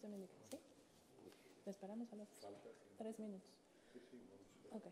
¿sí? ¿Les esperamos a los tres minutos? Ok.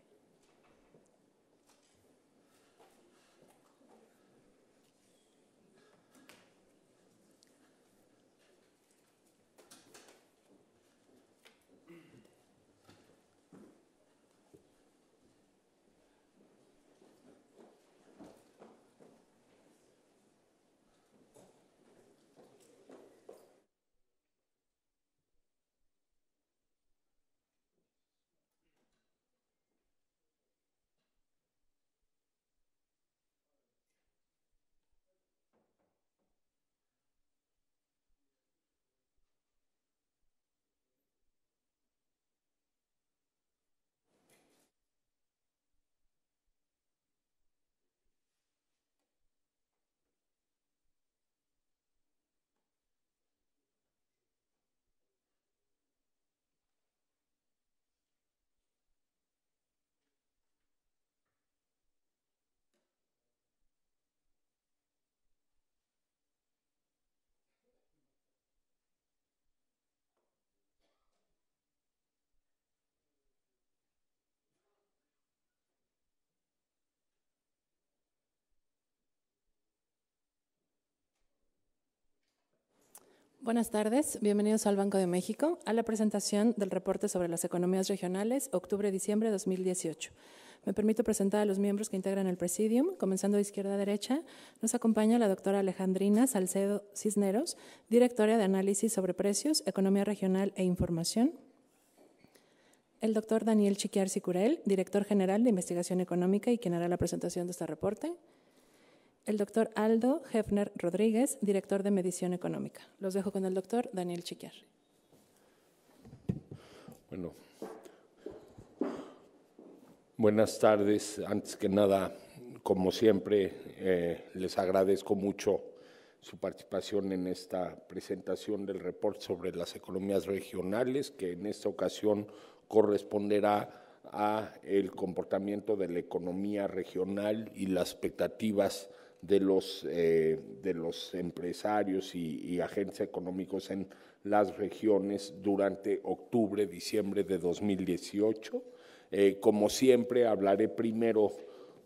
Buenas tardes, bienvenidos al Banco de México a la presentación del reporte sobre las economías regionales octubre-diciembre de 2018. Me permito presentar a los miembros que integran el Presidium. Comenzando de izquierda a derecha, nos acompaña la doctora Alejandrina Salcedo Cisneros, directora de Análisis sobre Precios, Economía Regional e Información. El doctor Daniel Chiquiar Sicurel, director general de Investigación Económica y quien hará la presentación de este reporte el doctor Aldo Hefner Rodríguez, director de Medición Económica. Los dejo con el doctor Daniel Chiquiar. Bueno, buenas tardes. Antes que nada, como siempre, eh, les agradezco mucho su participación en esta presentación del reporte sobre las economías regionales, que en esta ocasión corresponderá a el comportamiento de la economía regional y las expectativas de los, eh, de los empresarios y, agencias agentes económicos en las regiones durante octubre, diciembre de 2018. Eh, como siempre, hablaré primero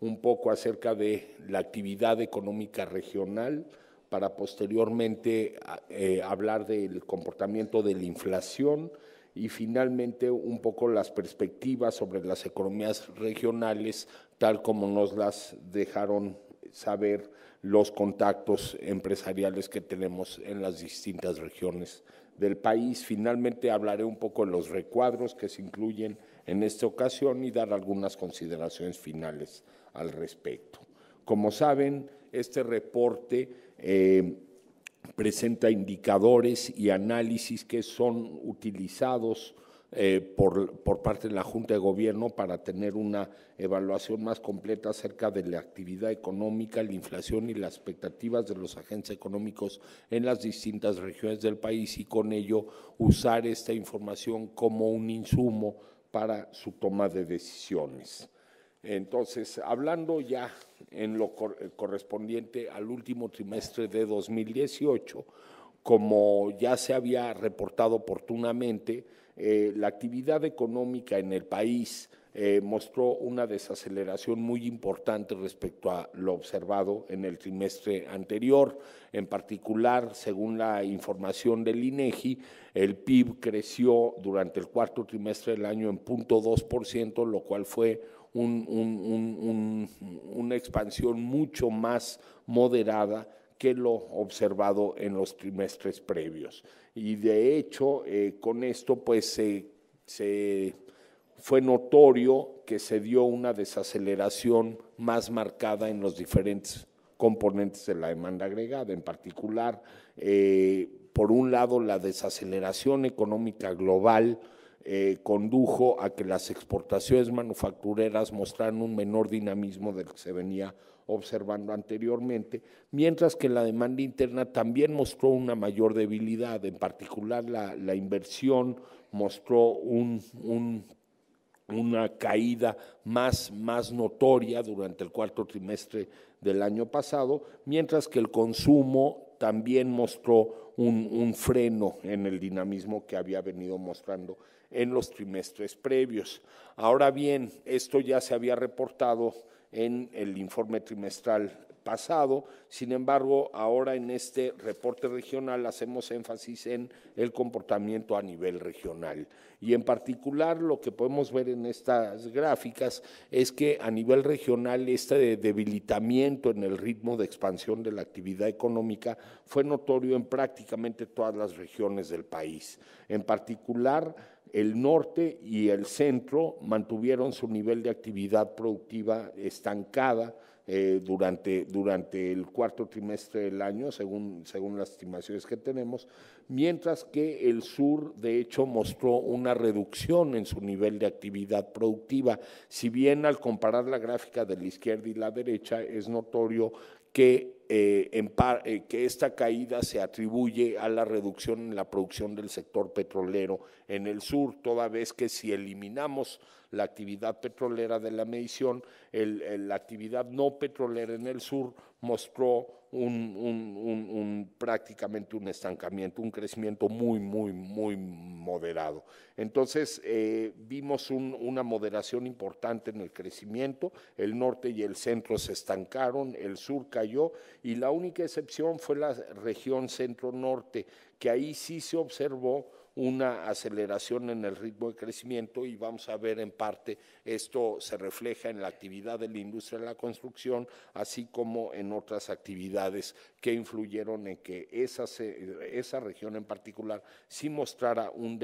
un poco acerca de la actividad económica regional para posteriormente ah, eh, hablar del comportamiento de la inflación y finalmente un poco las perspectivas sobre las economías regionales tal como nos las dejaron saber los contactos empresariales que tenemos en las distintas regiones del país. Finalmente hablaré un poco de los recuadros que se incluyen en esta ocasión y dar algunas consideraciones finales al respecto. Como saben, este reporte eh, presenta indicadores y análisis que son utilizados eh, por, por, parte de la Junta de Gobierno para tener una evaluación más completa acerca de la actividad económica, la inflación y las expectativas de los agentes económicos en las distintas regiones del país y con ello usar esta información como un insumo para su toma de decisiones. Entonces, hablando ya en lo correspondiente al último trimestre de 2018, como ya se había reportado oportunamente, eh, la actividad económica en el país eh, mostró una desaceleración muy importante respecto a lo observado en el trimestre anterior. En particular, según la información del INEGI, el PIB creció durante el cuarto trimestre del año en 0.2%, lo cual fue una expansión mucho más moderada que lo observado en los trimestres previos. Y de hecho, eh, con esto, pues fue notorio que se dio una desaceleración más marcada en los diferentes componentes de la demanda agregada, en particular, eh, por un lado, la desaceleración económica global eh, condujo a que las exportaciones manufactureras mostraran un menor dinamismo del que se venía observando anteriormente, mientras que la demanda interna también mostró una mayor debilidad, en particular la, inversión mostró una caída más, notoria durante el cuarto trimestre del año pasado, mientras que el consumo también mostró un freno en el dinamismo que había venido mostrando en los trimestres previos. Ahora bien, esto ya se había reportado en el informe trimestral pasado, sin embargo, ahora en este reporte regional hacemos énfasis en el comportamiento a nivel regional. Y en particular lo que podemos ver en estas gráficas es que a nivel regional este debilitamiento en el ritmo de expansión de la actividad económica fue notorio en prácticamente todas las regiones del país. En particular, el norte y el centro mantuvieron su nivel de actividad productiva estancada eh, durante, durante el cuarto trimestre del año, según, según las estimaciones que tenemos, mientras que el sur, de hecho, mostró una reducción en su nivel de actividad productiva. Si bien al comparar la gráfica de la izquierda y la derecha es notorio que eh, en eh, que esta caída se atribuye a la reducción en la producción del sector petrolero en el sur, toda vez que si eliminamos la actividad petrolera de la medición, la actividad no petrolera en el sur mostró un, prácticamente un estancamiento, un crecimiento muy, muy, muy moderado. Entonces, eh, vimos una moderación importante en el crecimiento, el norte y el centro se estancaron, el sur cayó y la única excepción fue la región centro-norte, que ahí sí se observó una aceleración en el ritmo de crecimiento y vamos a ver en parte esto se refleja en la actividad de la industria de la construcción, así como en otras actividades que influyeron en que esa, esa región en particular sí mostrara un,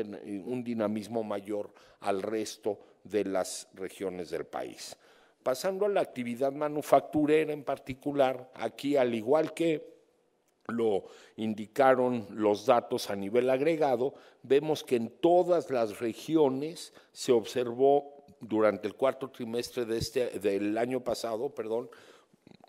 un dinamismo mayor al resto de las regiones del país. Pasando a la actividad manufacturera en particular, aquí al igual que lo indicaron los datos a nivel agregado, vemos que en todas las regiones se observó durante el cuarto trimestre de este, del año pasado, perdón,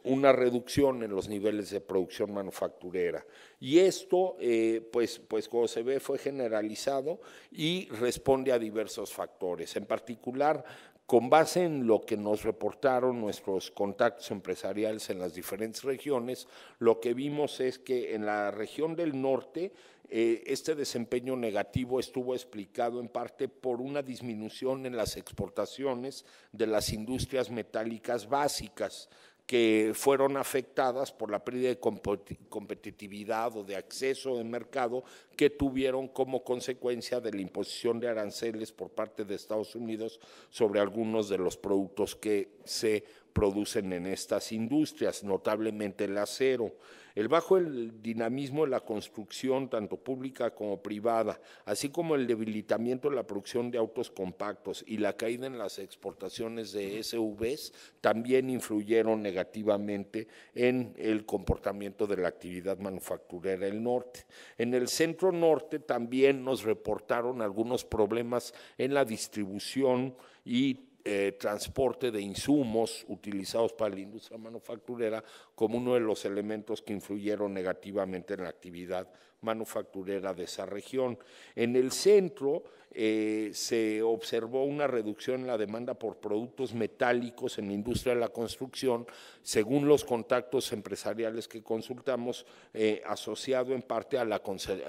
una reducción en los niveles de producción manufacturera. Y esto, eh, pues, pues como se ve, fue generalizado y responde a diversos factores. En particular, con base en lo que nos reportaron nuestros contactos empresariales en las diferentes regiones, lo que vimos es que en la región del norte eh, este desempeño negativo estuvo explicado en parte por una disminución en las exportaciones de las industrias metálicas básicas que fueron afectadas por la pérdida de competitividad o de acceso de mercado que tuvieron como consecuencia de la imposición de aranceles por parte de Estados Unidos sobre algunos de los productos que se producen en estas industrias, notablemente el acero. El bajo el dinamismo de la construcción, tanto pública como privada, así como el debilitamiento de la producción de autos compactos y la caída en las exportaciones de SUVs, también influyeron negativamente en el comportamiento de la actividad manufacturera del norte. En el centro norte también nos reportaron algunos problemas en la distribución y eh, transporte de insumos utilizados para la industria manufacturera como uno de los elementos que influyeron negativamente en la actividad manufacturera de esa región. En el centro eh, se observó una reducción en la demanda por productos metálicos en la industria de la construcción, según los contactos empresariales que consultamos, eh, asociado en parte a la,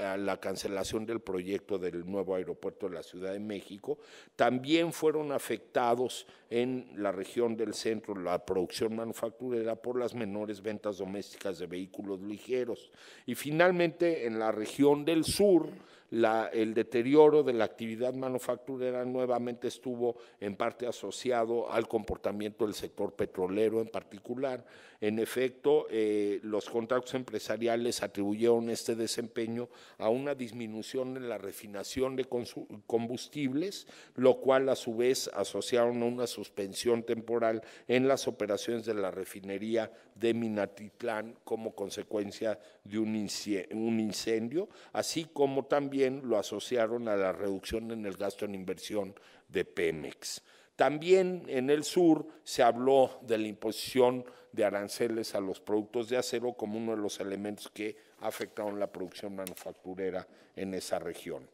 a la cancelación del proyecto del nuevo aeropuerto de la Ciudad de México. También fueron afectados en la región del centro la producción manufacturera por las menores ventas domésticas de vehículos ligeros. Y finalmente, en la la región del sur el deterioro de la actividad manufacturera nuevamente estuvo en parte asociado al comportamiento del sector petrolero en particular. En efecto, eh, los contratos empresariales atribuyeron este desempeño a una disminución en la refinación de combustibles, lo cual a su vez asociaron a una suspensión temporal en las operaciones de la refinería de Minatitlán como consecuencia de un incendio, así como también lo asociaron a la reducción en el gasto en inversión de Pemex. También en el sur se habló de la imposición de aranceles a los productos de acero como uno de los elementos que afectaron la producción manufacturera en esa región.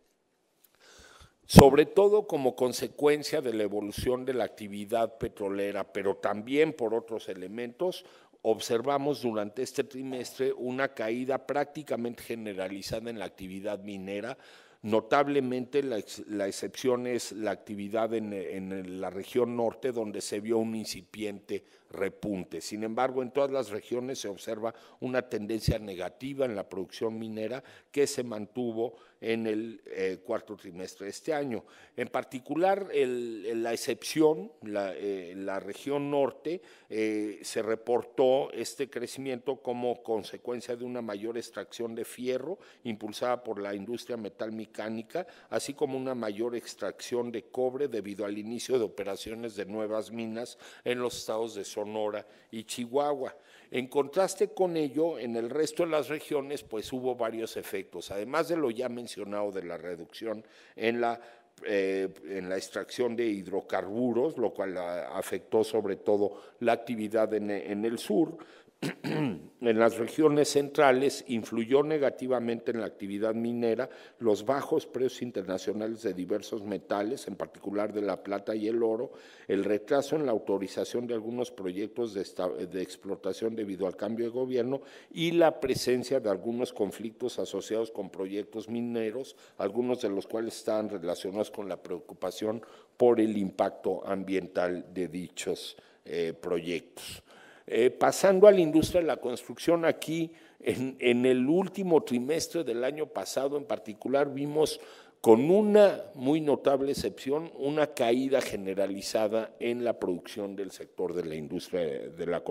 Sobre todo como consecuencia de la evolución de la actividad petrolera, pero también por otros elementos, observamos durante este trimestre una caída prácticamente generalizada en la actividad minera. Notablemente la, excepción es la actividad en, en la región norte, donde se vio un incipiente repunte. Sin embargo, en todas las regiones se observa una tendencia negativa en la producción minera que se mantuvo en el eh, cuarto trimestre de este año. En particular, la excepción, la, eh, región norte, eh, se reportó este crecimiento como consecuencia de una mayor extracción de fierro impulsada por la industria metal mecánica, así como una mayor extracción de cobre debido al inicio de operaciones de nuevas minas en los estados de Sonora y Chihuahua. En contraste con ello, en el resto de las regiones, pues hubo varios efectos, además de lo ya mencionado de la reducción en la eh, en la extracción de hidrocarburos, lo cual ah, afectó sobre todo la actividad en el sur, en las regiones centrales influyó negativamente en la actividad minera los bajos precios internacionales de diversos metales, en particular de la plata y el oro, el retraso en la autorización de algunos proyectos de, explotación debido al cambio de gobierno y la presencia de algunos conflictos asociados con proyectos mineros, algunos de los cuales están relacionados con la preocupación por el impacto ambiental de dichos eh, proyectos. Eh, pasando a la industria de la construcción aquí, en, en, el último trimestre del año pasado en particular, vimos con una muy notable excepción, una caída generalizada en la producción del sector de la industria, de la,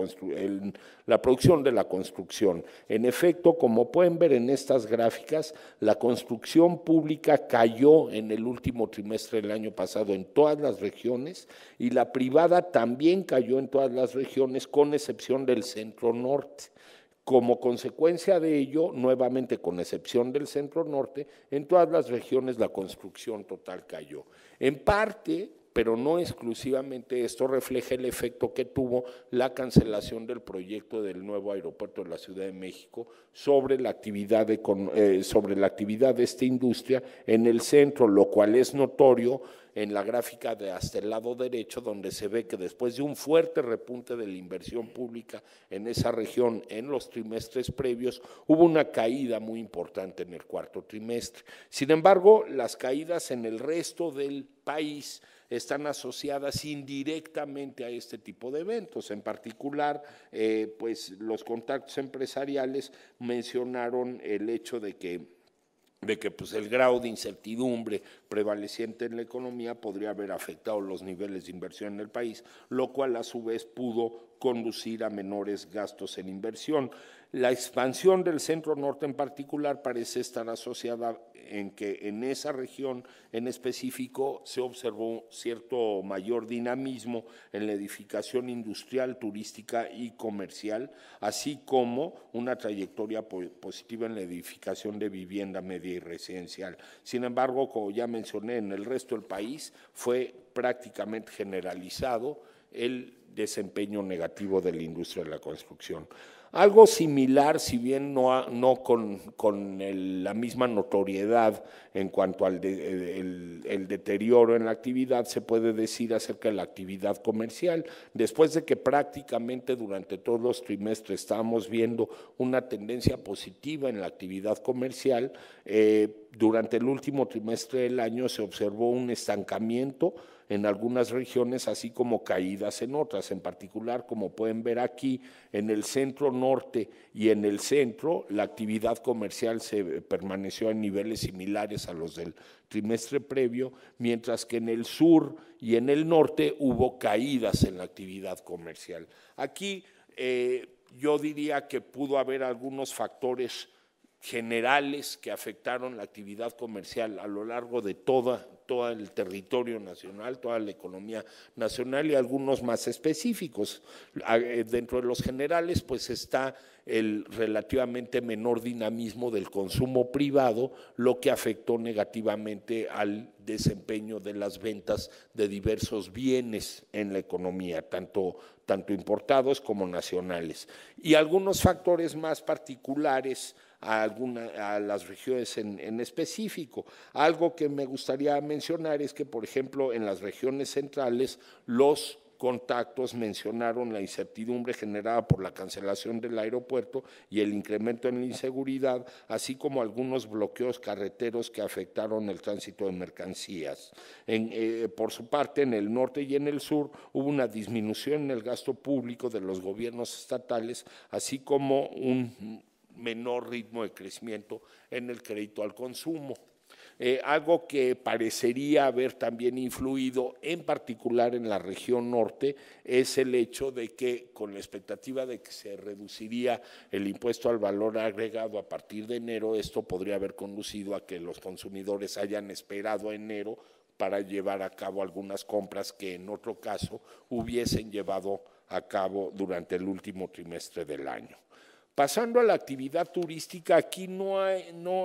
la producción de la construcción. En efecto, como pueden ver en estas gráficas, la construcción pública cayó en el último trimestre del año pasado en todas las regiones y la privada también cayó en todas las regiones, con excepción del centro norte. Como consecuencia de ello, nuevamente con excepción del centro norte, en todas las regiones la construcción total cayó. En parte, pero no exclusivamente, esto refleja el efecto que tuvo la cancelación del proyecto del nuevo aeropuerto de la Ciudad de México sobre la actividad de, eh, sobre la actividad de esta industria en el centro, lo cual es notorio en la gráfica de hasta el lado derecho, donde se ve que después de un fuerte repunte de la inversión pública en esa región en los trimestres previos, hubo una caída muy importante en el cuarto trimestre. Sin embargo, las caídas en el resto del país están asociadas indirectamente a este tipo de eventos. En particular, eh, pues los contactos empresariales mencionaron el hecho de que de que pues, el grado de incertidumbre prevaleciente en la economía podría haber afectado los niveles de inversión en el país, lo cual a su vez pudo conducir a menores gastos en inversión. La expansión del centro norte en particular parece estar asociada en que en esa región en específico se observó cierto mayor dinamismo en la edificación industrial, turística y comercial, así como una trayectoria positiva en la edificación de vivienda media y residencial. Sin embargo, como ya mencioné, en el resto del país fue prácticamente generalizado el desempeño negativo de la industria de la construcción. Algo similar, si bien no, no con, la misma notoriedad en cuanto al el, deterioro en la actividad, se puede decir acerca de la actividad comercial. Después de que prácticamente durante todos los trimestres estábamos viendo una tendencia positiva en la actividad comercial, eh, durante el último trimestre del año se observó un estancamiento en algunas regiones, así como caídas en otras, en particular, como pueden ver aquí, en el centro norte y en el centro, la actividad comercial se eh, permaneció en niveles similares a los del trimestre previo, mientras que en el sur y en el norte hubo caídas en la actividad comercial. Aquí eh, yo diría que pudo haber algunos factores generales que afectaron la actividad comercial a lo largo de toda todo el territorio nacional, toda la economía nacional y algunos más específicos. Ah, eh, dentro de los generales, pues está el relativamente menor dinamismo del consumo privado, lo que afectó negativamente al desempeño de las ventas de diversos bienes en la economía, tanto, tanto importados como nacionales. Y algunos factores más particulares a, a las regiones en, específico. Algo que me gustaría mencionar es que, por ejemplo, en las regiones centrales, los contactos mencionaron la incertidumbre generada por la cancelación del aeropuerto y el incremento en la inseguridad, así como algunos bloqueos carreteros que afectaron el tránsito de mercancías. Eh, por su parte, en el norte y en el sur hubo una disminución en el gasto público de los gobiernos estatales, así como un menor ritmo de crecimiento en el crédito al consumo. Eh, algo que parecería haber también influido, en particular en la región norte, es el hecho de que con la expectativa de que se reduciría el impuesto al valor agregado a partir de enero, esto podría haber conducido a que los consumidores hayan esperado a enero para llevar a cabo algunas compras que en otro caso hubiesen llevado a cabo durante el último trimestre del año. Pasando a la actividad turística, aquí no,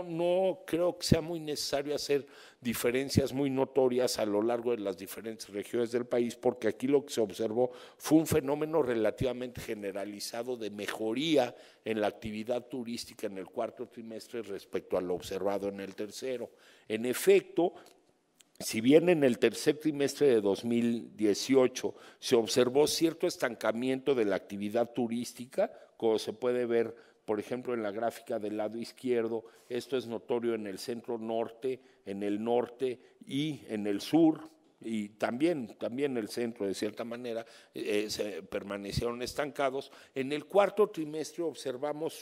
no creo que sea muy necesario hacer diferencias muy notorias a lo largo de las diferentes regiones del país, porque aquí lo que se observó fue un fenómeno relativamente generalizado de mejoría en la actividad turística en el cuarto trimestre respecto a lo observado en el tercero. En efecto, si bien en el tercer trimestre de 2018 se observó cierto estancamiento de la actividad turística, como se puede ver, por ejemplo, en la gráfica del lado izquierdo, esto es notorio en el centro norte, en el norte y en el sur, y también, también el centro, de cierta manera, eh, se permanecieron estancados. En el cuarto trimestre observamos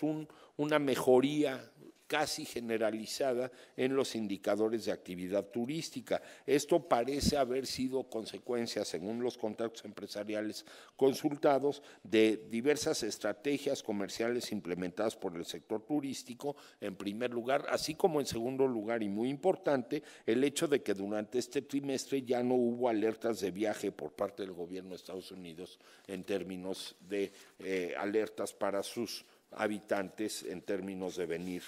una mejoría casi generalizada en los indicadores de actividad turística. Esto parece haber sido consecuencia, según los contactos empresariales consultados, de diversas estrategias comerciales implementadas por el sector turístico, en primer lugar, así como en segundo lugar, y muy importante, el hecho de que durante este trimestre ya no hubo alertas de viaje por parte del gobierno de Estados Unidos en términos de eh, alertas para sus habitantes en términos de venir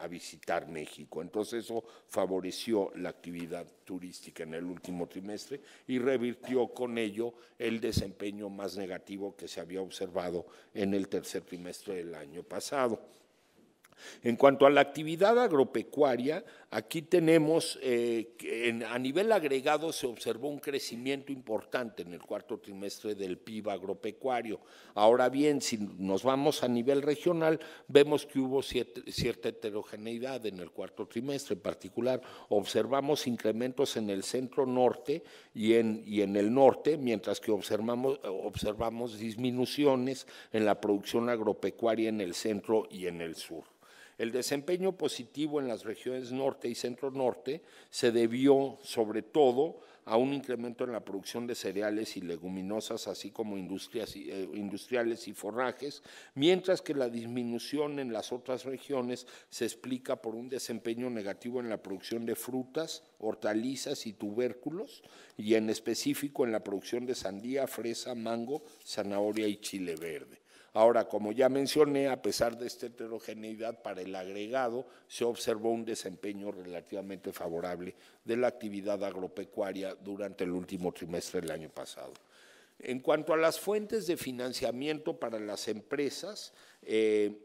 a, visitar México. Entonces eso favoreció la actividad turística en el último trimestre y revirtió con ello el desempeño más negativo que se había observado en el tercer trimestre del año pasado. En cuanto a la actividad agropecuaria, Aquí tenemos, eh, a nivel agregado se observó un crecimiento importante en el cuarto trimestre del PIB agropecuario. Ahora bien, si nos vamos a nivel regional, vemos que hubo cierta heterogeneidad en el cuarto trimestre. En particular, observamos incrementos en el centro norte y en, el norte, mientras que observamos disminuciones en la producción agropecuaria en el centro y en el sur. El desempeño positivo en las regiones norte y centro-norte se debió sobre todo a un incremento en la producción de cereales y leguminosas, así como industrias, eh, industriales y forrajes, mientras que la disminución en las otras regiones se explica por un desempeño negativo en la producción de frutas, hortalizas y tubérculos, y en específico en la producción de sandía, fresa, mango, zanahoria y chile verde. Ahora, como ya mencioné, a pesar de esta heterogeneidad para el agregado, se observó un desempeño relativamente favorable de la actividad agropecuaria durante el último trimestre del año pasado. En cuanto a las fuentes de financiamiento para las empresas, eh,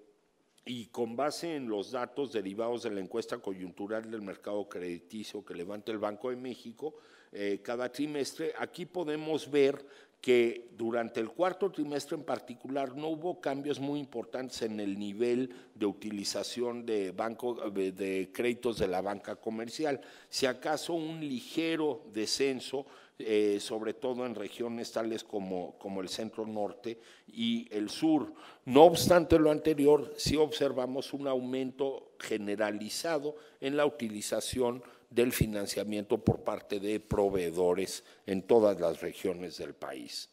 y con base en los datos derivados de la encuesta coyuntural del mercado crediticio que levanta el Banco de México eh, cada trimestre, aquí podemos ver que durante el cuarto trimestre en particular no hubo cambios muy importantes en el nivel de utilización de, créditos de la banca comercial, si acaso un ligero descenso, eh, sobre todo en regiones tales como, como el centro norte y el sur. No obstante lo anterior, sí observamos un aumento generalizado en la utilización del financiamiento por parte de proveedores en todas las regiones del país.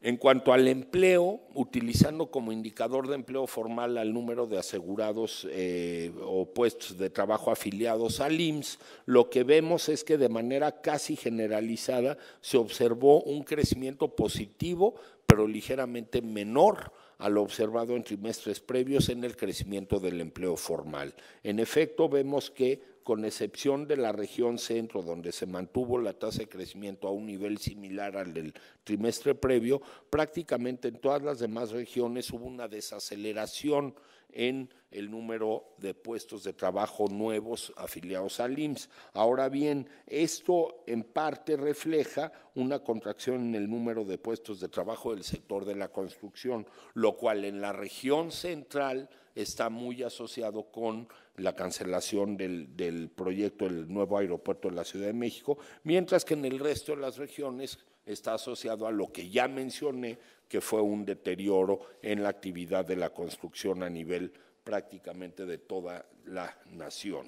En cuanto al empleo, utilizando como indicador de empleo formal al número de asegurados eh, o puestos de trabajo afiliados al IMSS, lo que vemos es que de manera casi generalizada se observó un crecimiento positivo, pero ligeramente menor a lo observado en trimestres previos en el crecimiento del empleo formal. En efecto, vemos que, con excepción de la región centro, donde se mantuvo la tasa de crecimiento a un nivel similar al del trimestre previo, prácticamente en todas las demás regiones hubo una desaceleración en el número de puestos de trabajo nuevos afiliados al IMSS. Ahora bien, esto en parte refleja una contracción en el número de puestos de trabajo del sector de la construcción, lo cual en la región central está muy asociado con la cancelación del, del proyecto del nuevo aeropuerto de la Ciudad de México, mientras que en el resto de las regiones está asociado a lo que ya mencioné, que fue un deterioro en la actividad de la construcción a nivel prácticamente de toda la nación.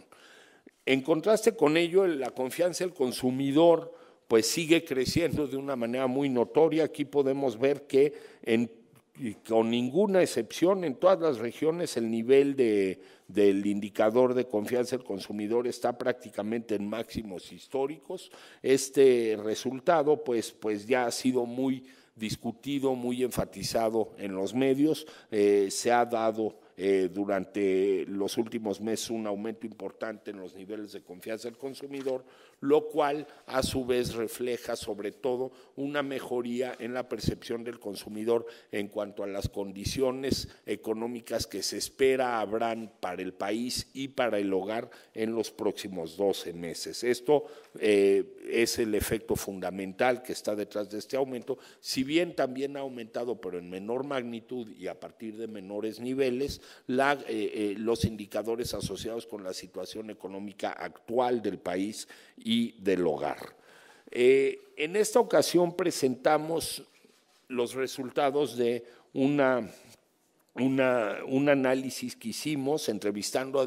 En contraste con ello, la confianza del consumidor pues sigue creciendo de una manera muy notoria. Aquí podemos ver que con ninguna excepción en todas las regiones el nivel del indicador de confianza del consumidor está prácticamente en máximos históricos. Este resultado pues, pues ya ha sido muy discutido, muy enfatizado en los medios, eh, se ha dado eh, durante los últimos meses un aumento importante en los niveles de confianza del consumidor, lo cual a su vez refleja sobre todo una mejoría en la percepción del consumidor en cuanto a las condiciones económicas que se espera habrán para el país y para el hogar en los próximos 12 meses. Esto eh, es el efecto fundamental que está detrás de este aumento, si bien también ha aumentado pero en menor magnitud y a partir de menores niveles, eh, eh, los indicadores asociados con la situación económica actual del país y del hogar. Eh, en esta ocasión presentamos los resultados de un análisis que hicimos entrevistando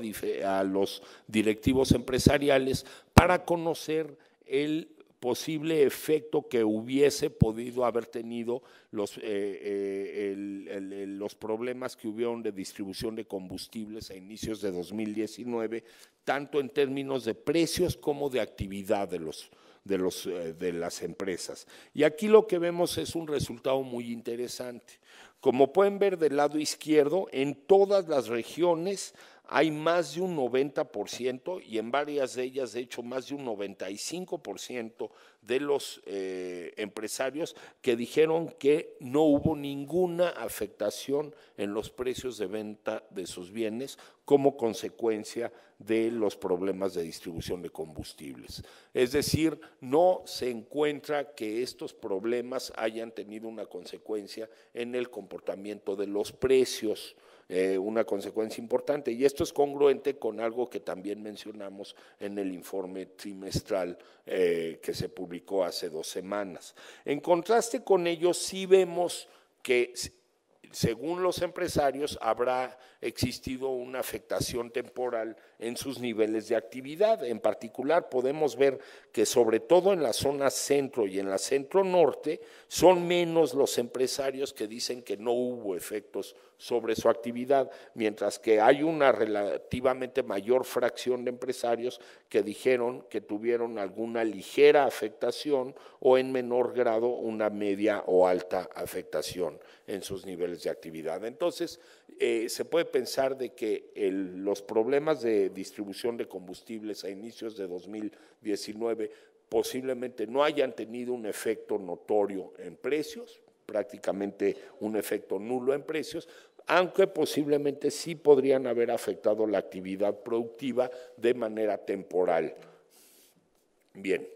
a, los directivos empresariales para conocer el posible efecto que hubiese podido haber tenido los, eh, eh, los problemas que hubieron de distribución de combustibles a inicios de 2019, tanto en términos de precios como de actividad de, los, eh, de, las empresas. Y aquí lo que vemos es un resultado muy interesante. Como pueden ver del lado izquierdo, en todas las regiones hay más de un 90% y en varias de ellas, de hecho, más de un 95% de los eh, empresarios que dijeron que no hubo ninguna afectación en los precios de venta de sus bienes como consecuencia de los problemas de distribución de combustibles. Es decir, no se encuentra que estos problemas hayan tenido una consecuencia en el comportamiento de los precios. Eh, una consecuencia importante. Y esto es congruente con algo que también mencionamos en el informe trimestral eh, que se publicó hace dos semanas. En contraste con ello, sí vemos que según los empresarios habrá existido una afectación temporal en sus niveles de actividad. En particular, podemos ver que sobre todo en la zona centro y en la centro norte son menos los empresarios que dicen que no hubo efectos sobre su actividad, mientras que hay una relativamente mayor fracción de empresarios que dijeron que tuvieron alguna ligera afectación o en menor grado una media o alta afectación en sus niveles de actividad. Entonces, eh, se puede pensar de que los problemas de distribución de combustibles a inicios de 2019 posiblemente no hayan tenido un efecto notorio en precios, prácticamente un efecto nulo en precios, aunque posiblemente sí podrían haber afectado la actividad productiva de manera temporal. Bien,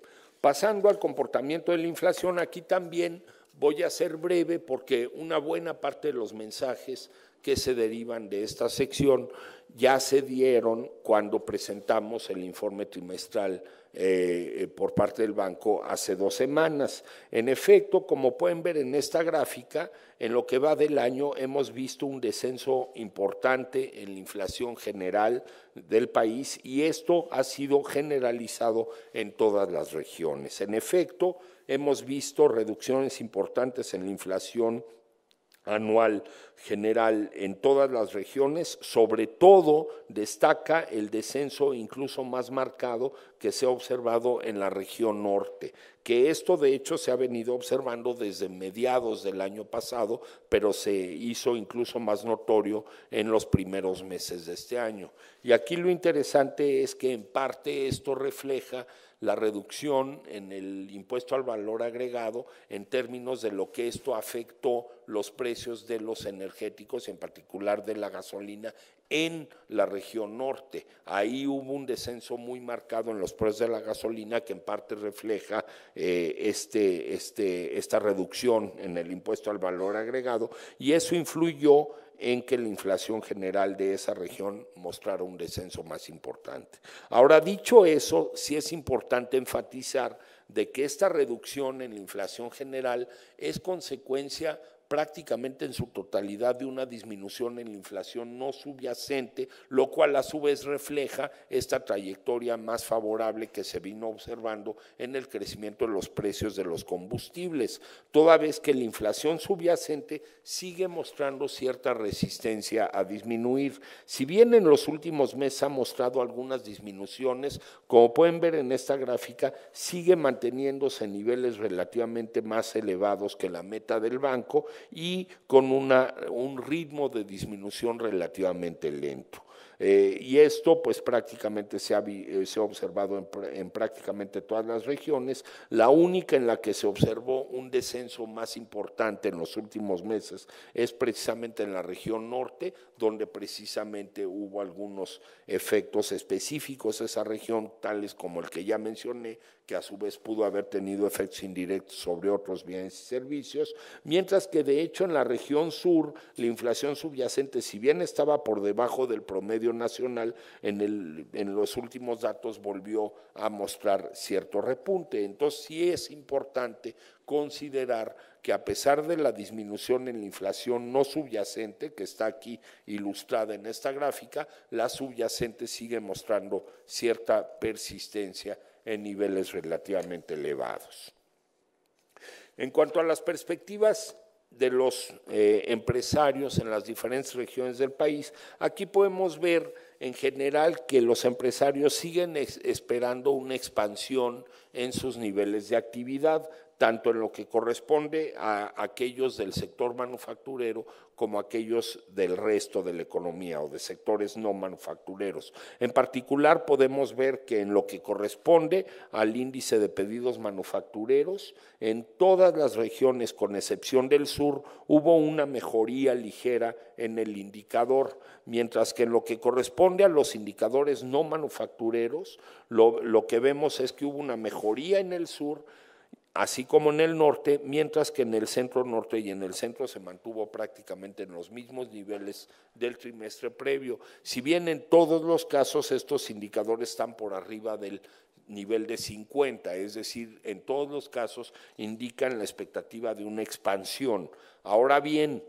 pasando al comportamiento de la inflación, aquí también voy a ser breve porque una buena parte de los mensajes que se derivan de esta sección ya se dieron cuando presentamos el informe trimestral eh, eh, por parte del banco hace dos semanas. En efecto, como pueden ver en esta gráfica, en lo que va del año hemos visto un descenso importante en la inflación general del país y esto ha sido generalizado en todas las regiones. En efecto, hemos visto reducciones importantes en la inflación anual general en todas las regiones, sobre todo destaca el descenso incluso más marcado que se ha observado en la región norte, que esto de hecho se ha venido observando desde mediados del año pasado, pero se hizo incluso más notorio en los primeros meses de este año. Y aquí lo interesante es que en parte esto refleja la reducción en el impuesto al valor agregado en términos de lo que esto afectó los precios de los energéticos, en particular de la gasolina en la región norte. Ahí hubo un descenso muy marcado en los precios de la gasolina que en parte refleja eh, este, este, esta reducción en el impuesto al valor agregado y eso influyó en que la inflación general de esa región mostrara un descenso más importante. Ahora, dicho eso, sí es importante enfatizar de que esta reducción en la inflación general es consecuencia prácticamente en su totalidad de una disminución en la inflación no subyacente, lo cual a su vez refleja esta trayectoria más favorable que se vino observando en el crecimiento de los precios de los combustibles, toda vez que la inflación subyacente sigue mostrando cierta resistencia a disminuir. Si bien en los últimos meses ha mostrado algunas disminuciones, como pueden ver en esta gráfica, sigue manteniéndose en niveles relativamente más elevados que la meta del banco, y con un ritmo de disminución relativamente lento. Eh, y esto, pues prácticamente se ha, eh, observado en, prácticamente todas las regiones. La única en la que se observó un descenso más importante en los últimos meses es precisamente en la región norte, donde precisamente hubo algunos efectos específicos a esa región, tales como el que ya mencioné, que a su vez pudo haber tenido efectos indirectos sobre otros bienes y servicios, mientras que de hecho en la región sur la inflación subyacente, si bien estaba por debajo del promedio nacional, en, los últimos datos volvió a mostrar cierto repunte. Entonces sí es importante considerar que a pesar de la disminución en la inflación no subyacente, que está aquí ilustrada en esta gráfica, la subyacente sigue mostrando cierta persistencia en niveles relativamente elevados. En cuanto a las perspectivas de los eh, empresarios en las diferentes regiones del país, aquí podemos ver en general que los empresarios siguen esperando una expansión en sus niveles de actividad tanto en lo que corresponde a aquellos del sector manufacturero como aquellos del resto de la economía o de sectores no manufactureros. En particular, podemos ver que en lo que corresponde al índice de pedidos manufactureros, en todas las regiones, con excepción del sur, hubo una mejoría ligera en el indicador, mientras que en lo que corresponde a los indicadores no manufactureros, lo, lo que vemos es que hubo una mejoría en el sur, así como en el norte, mientras que en el centro norte y en el centro se mantuvo prácticamente en los mismos niveles del trimestre previo. Si bien en todos los casos estos indicadores están por arriba del nivel de 50, es decir, en todos los casos indican la expectativa de una expansión. Ahora bien,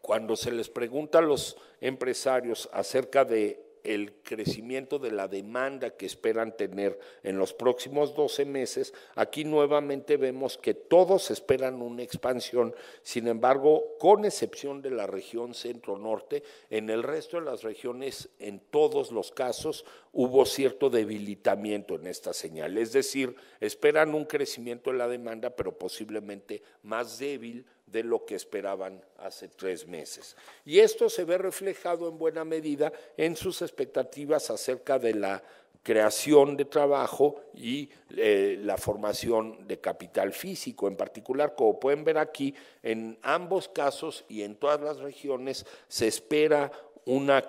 cuando se les pregunta a los empresarios acerca de el crecimiento de la demanda que esperan tener en los próximos 12 meses, aquí nuevamente vemos que todos esperan una expansión, sin embargo, con excepción de la región centro-norte, en el resto de las regiones, en todos los casos, hubo cierto debilitamiento en esta señal. Es decir, esperan un crecimiento de la demanda, pero posiblemente más débil de lo que esperaban hace tres meses. Y esto se ve reflejado en buena medida en sus expectativas acerca de la creación de trabajo y eh, la formación de capital físico. En particular, como pueden ver aquí, en ambos casos y en todas las regiones se espera una,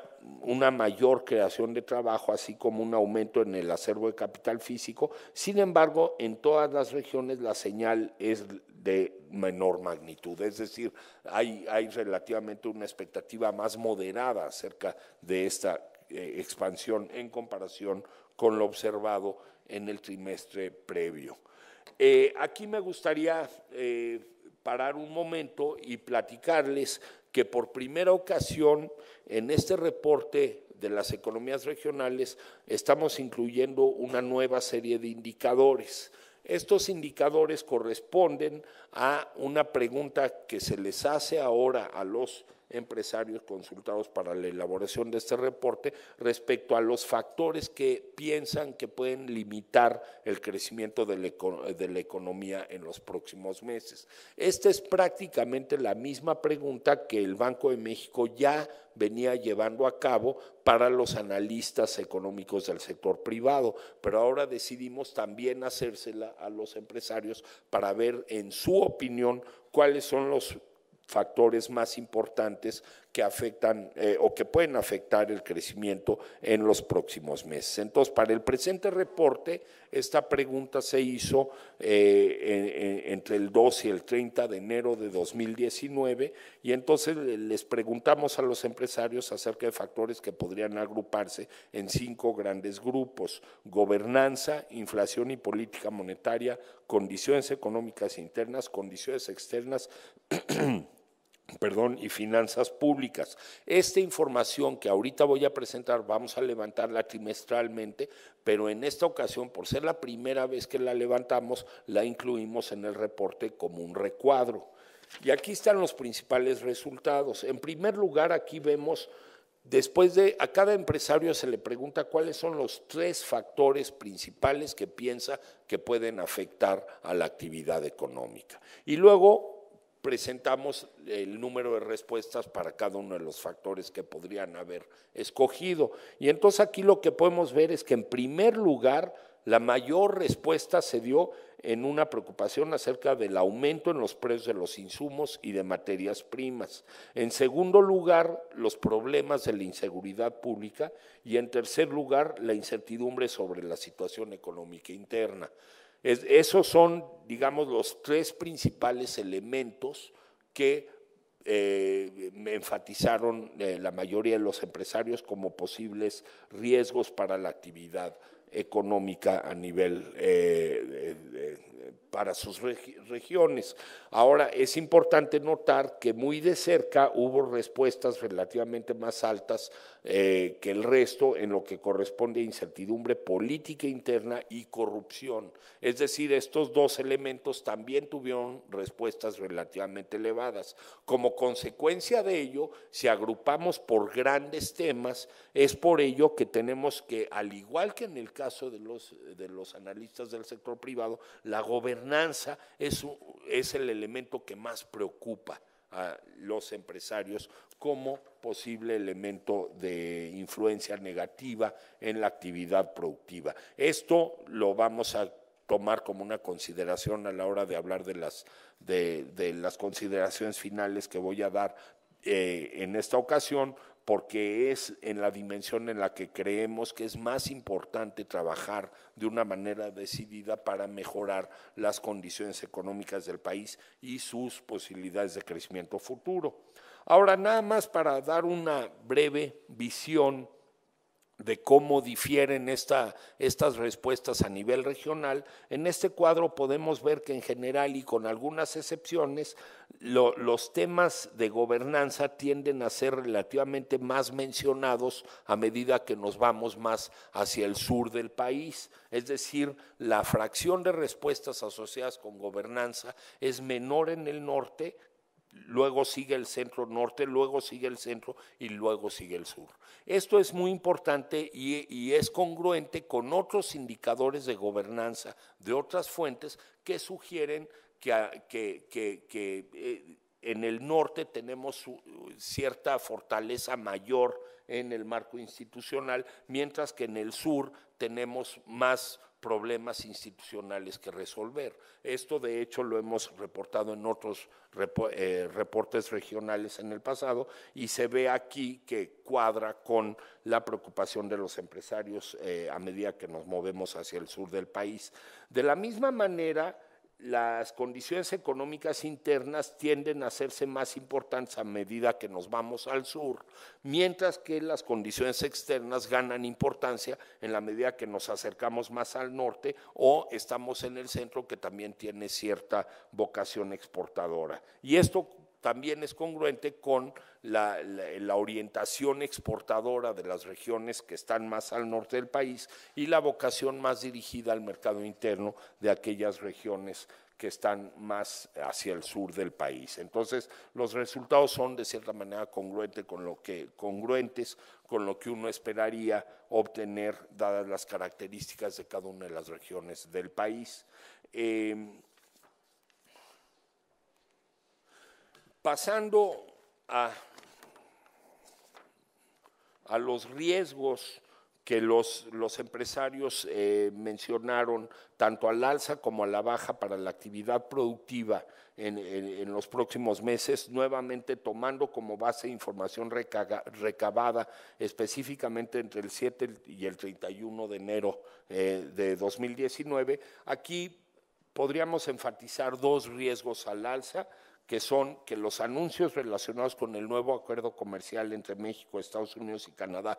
una, mayor creación de trabajo, así como un aumento en el acervo de capital físico. Sin embargo, en todas las regiones la señal es de menor magnitud. Es decir, hay, relativamente una expectativa más moderada acerca de esta eh, expansión en comparación con lo observado en el trimestre previo. Eh, aquí me gustaría eh, parar un momento y platicarles que por primera ocasión en este reporte de las economías regionales estamos incluyendo una nueva serie de indicadores. Estos indicadores corresponden a una pregunta que se les hace ahora a los empresarios consultados para la elaboración de este reporte respecto a los factores que piensan que pueden limitar el crecimiento de la, economía en los próximos meses. Esta es prácticamente la misma pregunta que el Banco de México ya venía llevando a cabo para los analistas económicos del sector privado, pero ahora decidimos también hacérsela a los empresarios para ver, en su opinión, cuáles son los factores más importantes que afectan eh, o que pueden afectar el crecimiento en los próximos meses. Entonces, para el presente reporte, esta pregunta se hizo eh, entre el 2 y el 30 de enero de 2019 y entonces les preguntamos a los empresarios acerca de factores que podrían agruparse en cinco grandes grupos, gobernanza, inflación y política monetaria, condiciones económicas internas, condiciones externas, perdón, y finanzas públicas. Esta información que ahorita voy a presentar, vamos a levantarla trimestralmente, pero en esta ocasión, por ser la primera vez que la levantamos, la incluimos en el reporte como un recuadro. Y aquí están los principales resultados. En primer lugar, aquí vemos, después de, a cada empresario se le pregunta cuáles son los tres factores principales que piensa que pueden afectar a la actividad económica. Y luego presentamos el número de respuestas para cada uno de los factores que podrían haber escogido. Y entonces aquí lo que podemos ver es que en primer lugar la mayor respuesta se dio en una preocupación acerca del aumento en los precios de los insumos y de materias primas. En segundo lugar, los problemas de la inseguridad pública y en tercer lugar, la incertidumbre sobre la situación económica interna esos son, digamos, los tres principales elementos que eh, enfatizaron eh, la mayoría de los empresarios como posibles riesgos para la actividad económica a nivel eh, para sus regiones. Ahora, es importante notar que muy de cerca hubo respuestas relativamente más altas eh, que el resto en lo que corresponde a incertidumbre política interna y corrupción. Es decir, estos dos elementos también tuvieron respuestas relativamente elevadas. Como consecuencia de ello, si agrupamos por grandes temas, es por ello que tenemos que, al igual que en el caso de los, de analistas del sector privado, la gobernanza es el elemento que más preocupa a los empresarios como posible elemento de influencia negativa en la actividad productiva. Esto lo vamos a tomar como una consideración a la hora de hablar de las, consideraciones finales que voy a dar eh, en esta ocasión porque es en la dimensión en la que creemos que es más importante trabajar de una manera decidida para mejorar las condiciones económicas del país y sus posibilidades de crecimiento futuro. Ahora, nada más para dar una breve visión de cómo difieren estas respuestas a nivel regional, en este cuadro podemos ver que en general y con algunas excepciones, los temas de gobernanza tienden a ser relativamente más mencionados a medida que nos vamos más hacia el sur del país. Es decir, la fracción de respuestas asociadas con gobernanza es menor en el norte luego sigue el centro norte, luego sigue el centro y luego sigue el sur. Esto es muy importante y, es congruente con otros indicadores de gobernanza de otras fuentes que sugieren que, que eh, en el norte tenemos cierta fortaleza mayor en el marco institucional, mientras que en el sur tenemos más problemas institucionales que resolver. Esto, de hecho, lo hemos reportado en otros eh, reportes regionales en el pasado y se ve aquí que cuadra con la preocupación de los empresarios eh, a medida que nos movemos hacia el sur del país. De la misma manera, las condiciones económicas internas tienden a hacerse más importantes a medida que nos vamos al sur, mientras que las condiciones externas ganan importancia en la medida que nos acercamos más al norte o estamos en el centro que también tiene cierta vocación exportadora. Y esto también es congruente con la, orientación exportadora de las regiones que están más al norte del país y la vocación más dirigida al mercado interno de aquellas regiones que están más hacia el sur del país. Entonces, los resultados son de cierta manera congruente con lo que, congruentes con lo que uno esperaría obtener dadas las características de cada una de las regiones del país. Eh, Pasando a, los riesgos que los, empresarios eh, mencionaron, tanto al alza como a la baja para la actividad productiva en, los próximos meses, nuevamente tomando como base información recabada específicamente entre el 7 y el 31 de enero eh, de 2019. Aquí podríamos enfatizar dos riesgos al alza que son que los anuncios relacionados con el nuevo acuerdo comercial entre México, Estados Unidos y Canadá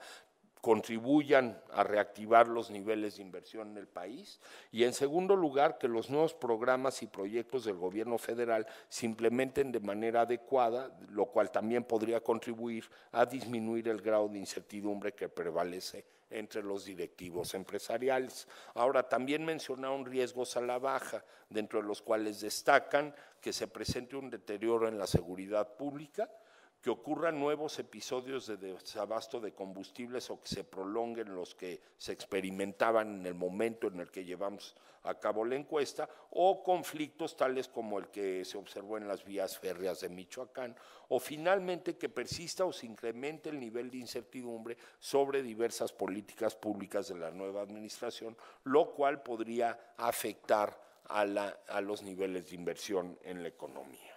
contribuyan a reactivar los niveles de inversión en el país y en segundo lugar que los nuevos programas y proyectos del gobierno federal se implementen de manera adecuada, lo cual también podría contribuir a disminuir el grado de incertidumbre que prevalece entre los directivos empresariales. Ahora, también mencionaron riesgos a la baja, dentro de los cuales destacan que se presente un deterioro en la seguridad pública, que ocurran nuevos episodios de desabasto de combustibles o que se prolonguen los que se experimentaban en el momento en el que llevamos a cabo la encuesta, o conflictos tales como el que se observó en las vías férreas de Michoacán, o finalmente que persista o se incremente el nivel de incertidumbre sobre diversas políticas públicas de la nueva administración, lo cual podría afectar a, a los niveles de inversión en la economía.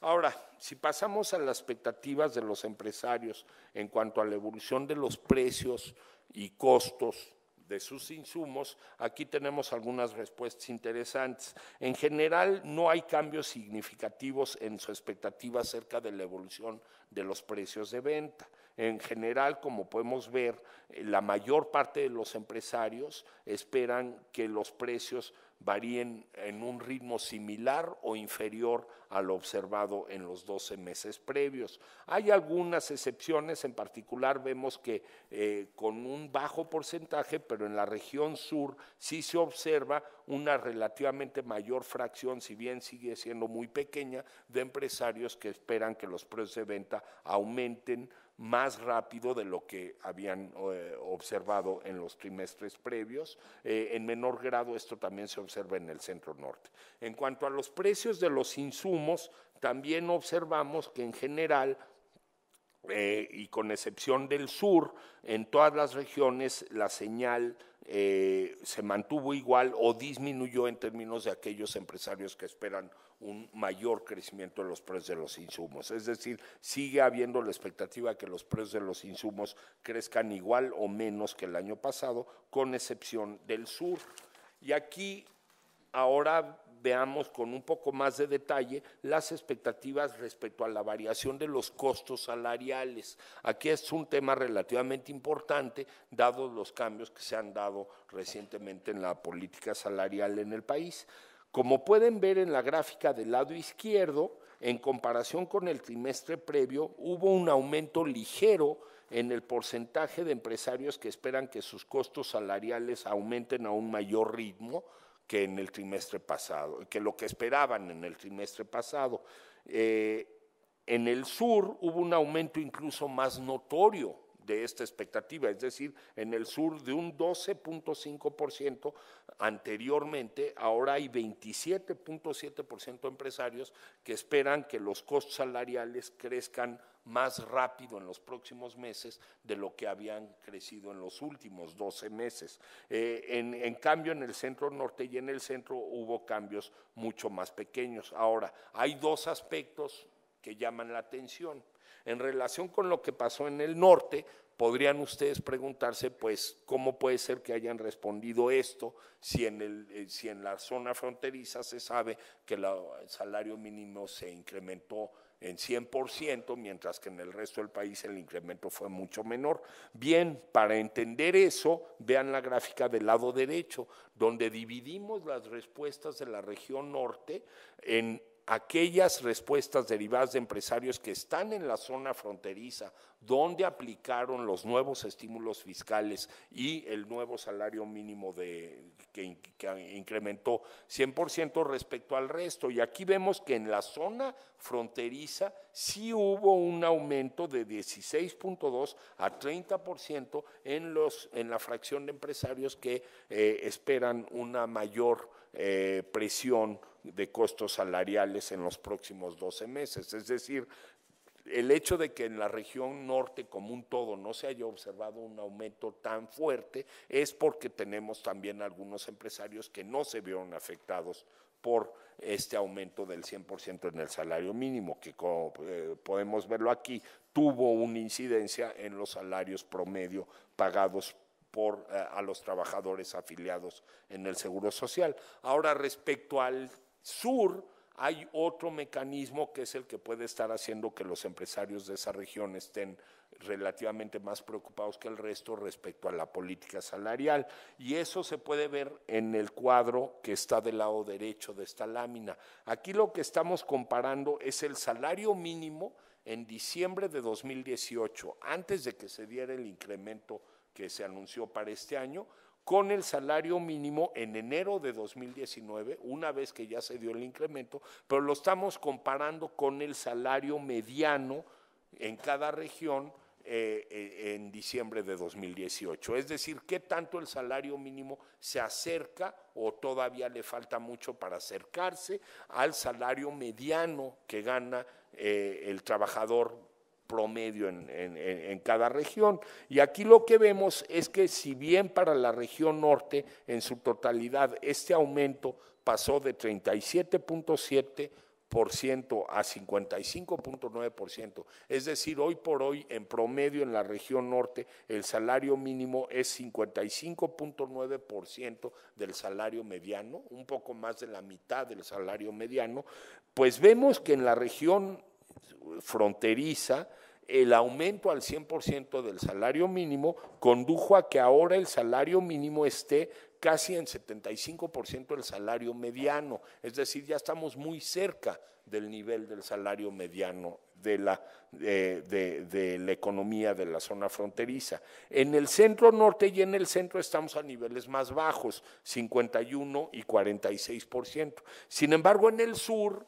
Ahora, si pasamos a las expectativas de los empresarios en cuanto a la evolución de los precios y costos de sus insumos, aquí tenemos algunas respuestas interesantes. En general, no hay cambios significativos en su expectativa acerca de la evolución de los precios de venta. En general, como podemos ver, eh, la mayor parte de los empresarios esperan que los precios varíen en un ritmo similar o inferior al observado en los 12 meses previos. Hay algunas excepciones, en particular vemos que eh, con un bajo porcentaje, pero en la región sur sí se observa una relativamente mayor fracción, si bien sigue siendo muy pequeña, de empresarios que esperan que los precios de venta aumenten más rápido de lo que habían eh, observado en los trimestres previos. Eh, en menor grado esto también se observa en el centro norte. En cuanto a los precios de los insumos, también observamos que en general eh, y con excepción del sur, en todas las regiones la señal se mantuvo igual o disminuyó en términos de aquellos empresarios que esperan un mayor crecimiento de los precios de los insumos. Es decir, sigue habiendo la expectativa de que los precios de los insumos crezcan igual o menos que el año pasado, con excepción del sur. Y aquí ahora veamos con un poco más de detalle las expectativas respecto a la variación de los costos salariales. Aquí es un tema relativamente importante, dados los cambios que se han dado recientemente en la política salarial en el país. Como pueden ver en la gráfica del lado izquierdo, en comparación con el trimestre previo, hubo un aumento ligero en el porcentaje de empresarios que esperan que sus costos salariales aumenten a un mayor ritmo que en el trimestre pasado, que lo que esperaban en el trimestre pasado. Eh, en el sur hubo un aumento incluso más notorio de esta expectativa, es decir, en el sur de un 12.5% anteriormente, ahora hay 27.7% de empresarios que esperan que los costos salariales crezcan más rápido en los próximos meses de lo que habían crecido en los últimos 12 meses. Eh, en, cambio, en el centro norte y en el centro hubo cambios mucho más pequeños. Ahora, hay dos aspectos que llaman la atención. En relación con lo que pasó en el norte, podrían ustedes preguntarse, pues, ¿cómo puede ser que hayan respondido esto si en, eh, la zona fronteriza se sabe que el salario mínimo se incrementó en 100%, mientras que en el resto del país el incremento fue mucho menor. Bien, para entender eso, vean la gráfica del lado derecho, donde dividimos las respuestas de la región norte en aquellas respuestas derivadas de empresarios que están en la zona fronteriza, donde aplicaron los nuevos estímulos fiscales y el nuevo salario mínimo de, que, incrementó 100% respecto al resto. Y aquí vemos que en la zona fronteriza sí hubo un aumento de 16.2 a 30% en, los, en la fracción de empresarios que eh, esperan una mayor eh, presión de costos salariales en los próximos 12 meses. Es decir, el hecho de que en la región norte como un todo no se haya observado un aumento tan fuerte es porque tenemos también algunos empresarios que no se vieron afectados por este aumento del 100% en el salario mínimo, que como eh, podemos verlo aquí, tuvo una incidencia en los salarios promedio pagados a, eh, a los trabajadores afiliados en el Seguro Social. Ahora, respecto al sur, hay otro mecanismo que es el que puede estar haciendo que los empresarios de esa región estén relativamente más preocupados que el resto respecto a la política salarial. Y eso se puede ver en el cuadro que está del lado derecho de esta lámina. Aquí lo que estamos comparando es el salario mínimo en diciembre de 2018, antes de que se diera el incremento que se anunció para este año, con el salario mínimo en enero de 2019, una vez que ya se dio el incremento, pero lo estamos comparando con el salario mediano en cada región eh, eh, en diciembre de 2018. Es decir, qué tanto el salario mínimo se acerca o todavía le falta mucho para acercarse al salario mediano que gana eh, el trabajador promedio en, cada región. Y aquí lo que vemos es que si bien para la región norte en su totalidad este aumento pasó de 37.7% a 55.9%, es decir, hoy por hoy en promedio en la región norte el salario mínimo es 55.9% del salario mediano, un poco más de la mitad del salario mediano, pues vemos que en la región fronteriza, el aumento al 100% del salario mínimo condujo a que ahora el salario mínimo esté casi en 75% del salario mediano, es decir, ya estamos muy cerca del nivel del salario mediano de la, de, la economía de la zona fronteriza. En el centro norte y en el centro estamos a niveles más bajos, 51 y 46%. Sin embargo, en el sur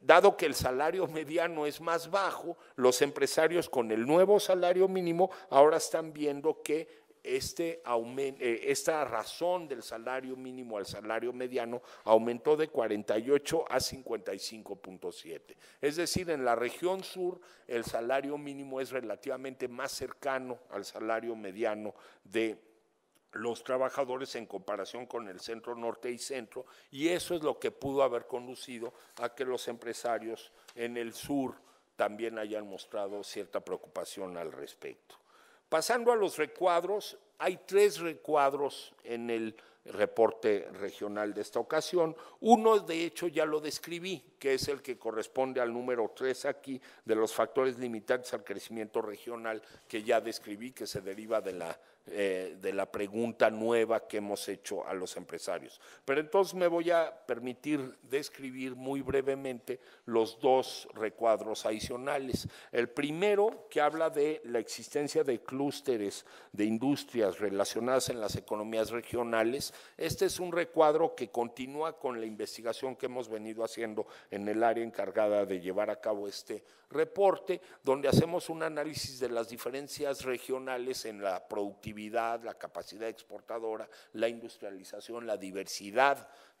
dado que el salario mediano es más bajo, los empresarios con el nuevo salario mínimo ahora están viendo que este eh, esta razón del salario mínimo al salario mediano aumentó de 48 a 55.7. Es decir, en la región sur el salario mínimo es relativamente más cercano al salario mediano de los trabajadores en comparación con el centro norte y centro, y eso es lo que pudo haber conducido a que los empresarios en el sur también hayan mostrado cierta preocupación al respecto. Pasando a los recuadros, hay tres recuadros en el reporte regional de esta ocasión. Uno, de hecho, ya lo describí, que es el que corresponde al número tres aquí, de los factores limitantes al crecimiento regional que ya describí, que se deriva de la eh, de la pregunta nueva que hemos hecho a los empresarios. Pero entonces me voy a permitir describir muy brevemente los dos recuadros adicionales. El primero, que habla de la existencia de clústeres de industrias relacionadas en las economías regionales. Este es un recuadro que continúa con la investigación que hemos venido haciendo en el área encargada de llevar a cabo este reporte, donde hacemos un análisis de las diferencias regionales en la productividad la capacidad exportadora, la industrialización, la diversidad eh,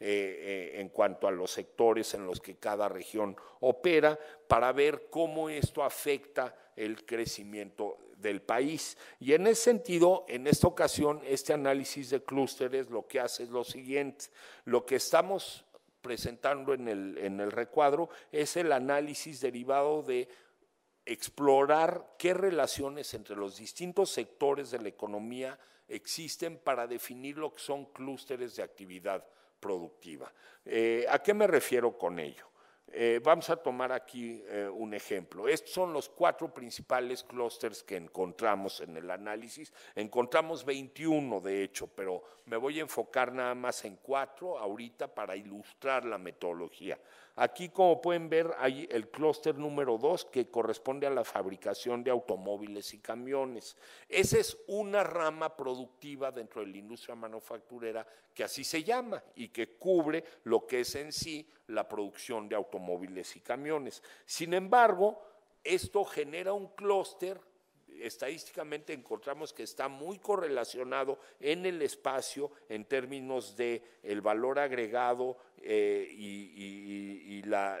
eh, en cuanto a los sectores en los que cada región opera, para ver cómo esto afecta el crecimiento del país. Y en ese sentido, en esta ocasión, este análisis de clústeres lo que hace es lo siguiente, lo que estamos presentando en el recuadro es el análisis derivado de explorar qué relaciones entre los distintos sectores de la economía existen para definir lo que son clústeres de actividad productiva. Eh, ¿A qué me refiero con ello? Eh, vamos a tomar aquí eh, un ejemplo. Estos son los cuatro principales clústeres que encontramos en el análisis. Encontramos 21, de hecho, pero me voy a enfocar nada más en cuatro ahorita para ilustrar la metodología. Aquí, como pueden ver, hay el clúster número 2 que corresponde a la fabricación de automóviles y camiones. Esa es una rama productiva dentro de la industria manufacturera que así se llama y que cubre lo que es en sí la producción de automóviles y camiones. Sin embargo, esto genera un clúster estadísticamente encontramos que está muy correlacionado en el espacio en términos de el valor agregado eh, y, la,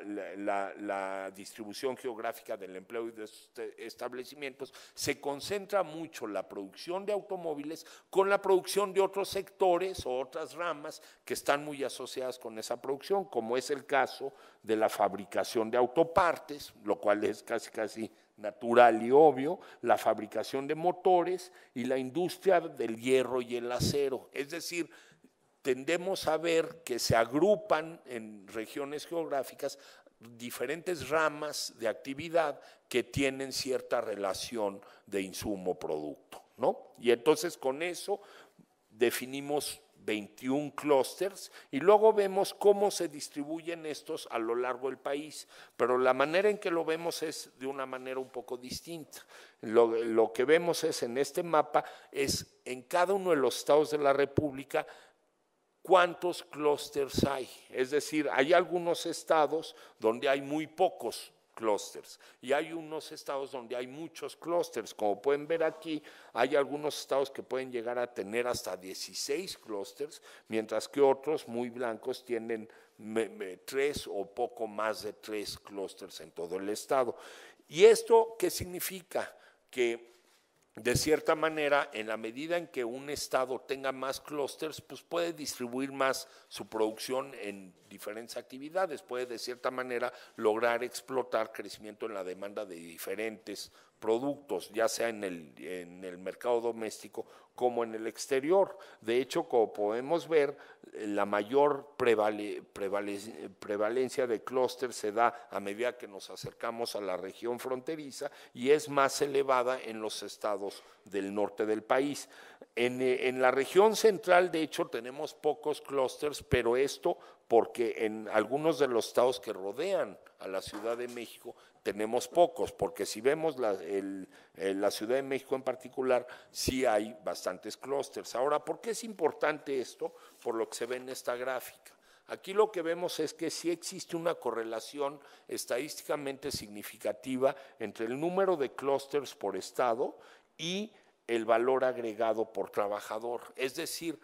la, distribución geográfica del empleo y de sus este, establecimientos, se concentra mucho la producción de automóviles con la producción de otros sectores o otras ramas que están muy asociadas con esa producción, como es el caso de la fabricación de autopartes, lo cual es casi casi natural y obvio, la fabricación de motores y la industria del hierro y el acero. Es decir, tendemos a ver que se agrupan en regiones geográficas diferentes ramas de actividad que tienen cierta relación de insumo-producto. ¿no? Y entonces con eso definimos 21 clústeres y luego vemos cómo se distribuyen estos a lo largo del país, pero la manera en que lo vemos es de una manera un poco distinta. Lo, que vemos es en este mapa es en cada uno de los estados de la República cuántos clústeres hay. Es decir, hay algunos estados donde hay muy pocos, clusters Y hay unos estados donde hay muchos clústeres. Como pueden ver aquí, hay algunos estados que pueden llegar a tener hasta 16 clústeres, mientras que otros muy blancos tienen tres o poco más de tres clústeres en todo el estado. ¿Y esto qué significa? Que de cierta manera, en la medida en que un estado tenga más clústeres, pues puede distribuir más su producción en diferentes actividades, puede de cierta manera lograr explotar crecimiento en la demanda de diferentes productos, ya sea en el, mercado doméstico como en el exterior. De hecho, como podemos ver, la mayor prevalencia de clúster se da a medida que nos acercamos a la región fronteriza y es más elevada en los estados del norte del país. En, en la región central, de hecho, tenemos pocos clústeres, pero esto porque en algunos de los estados que rodean a la Ciudad de México tenemos pocos, porque si vemos eh, la, Ciudad de México en particular, sí hay bastantes clústeres. Ahora, ¿por qué es importante esto? Por lo que se ve en esta gráfica. Aquí lo que vemos es que sí existe una correlación estadísticamente significativa entre el número de clústeres por estado y el valor agregado por trabajador. Es decir,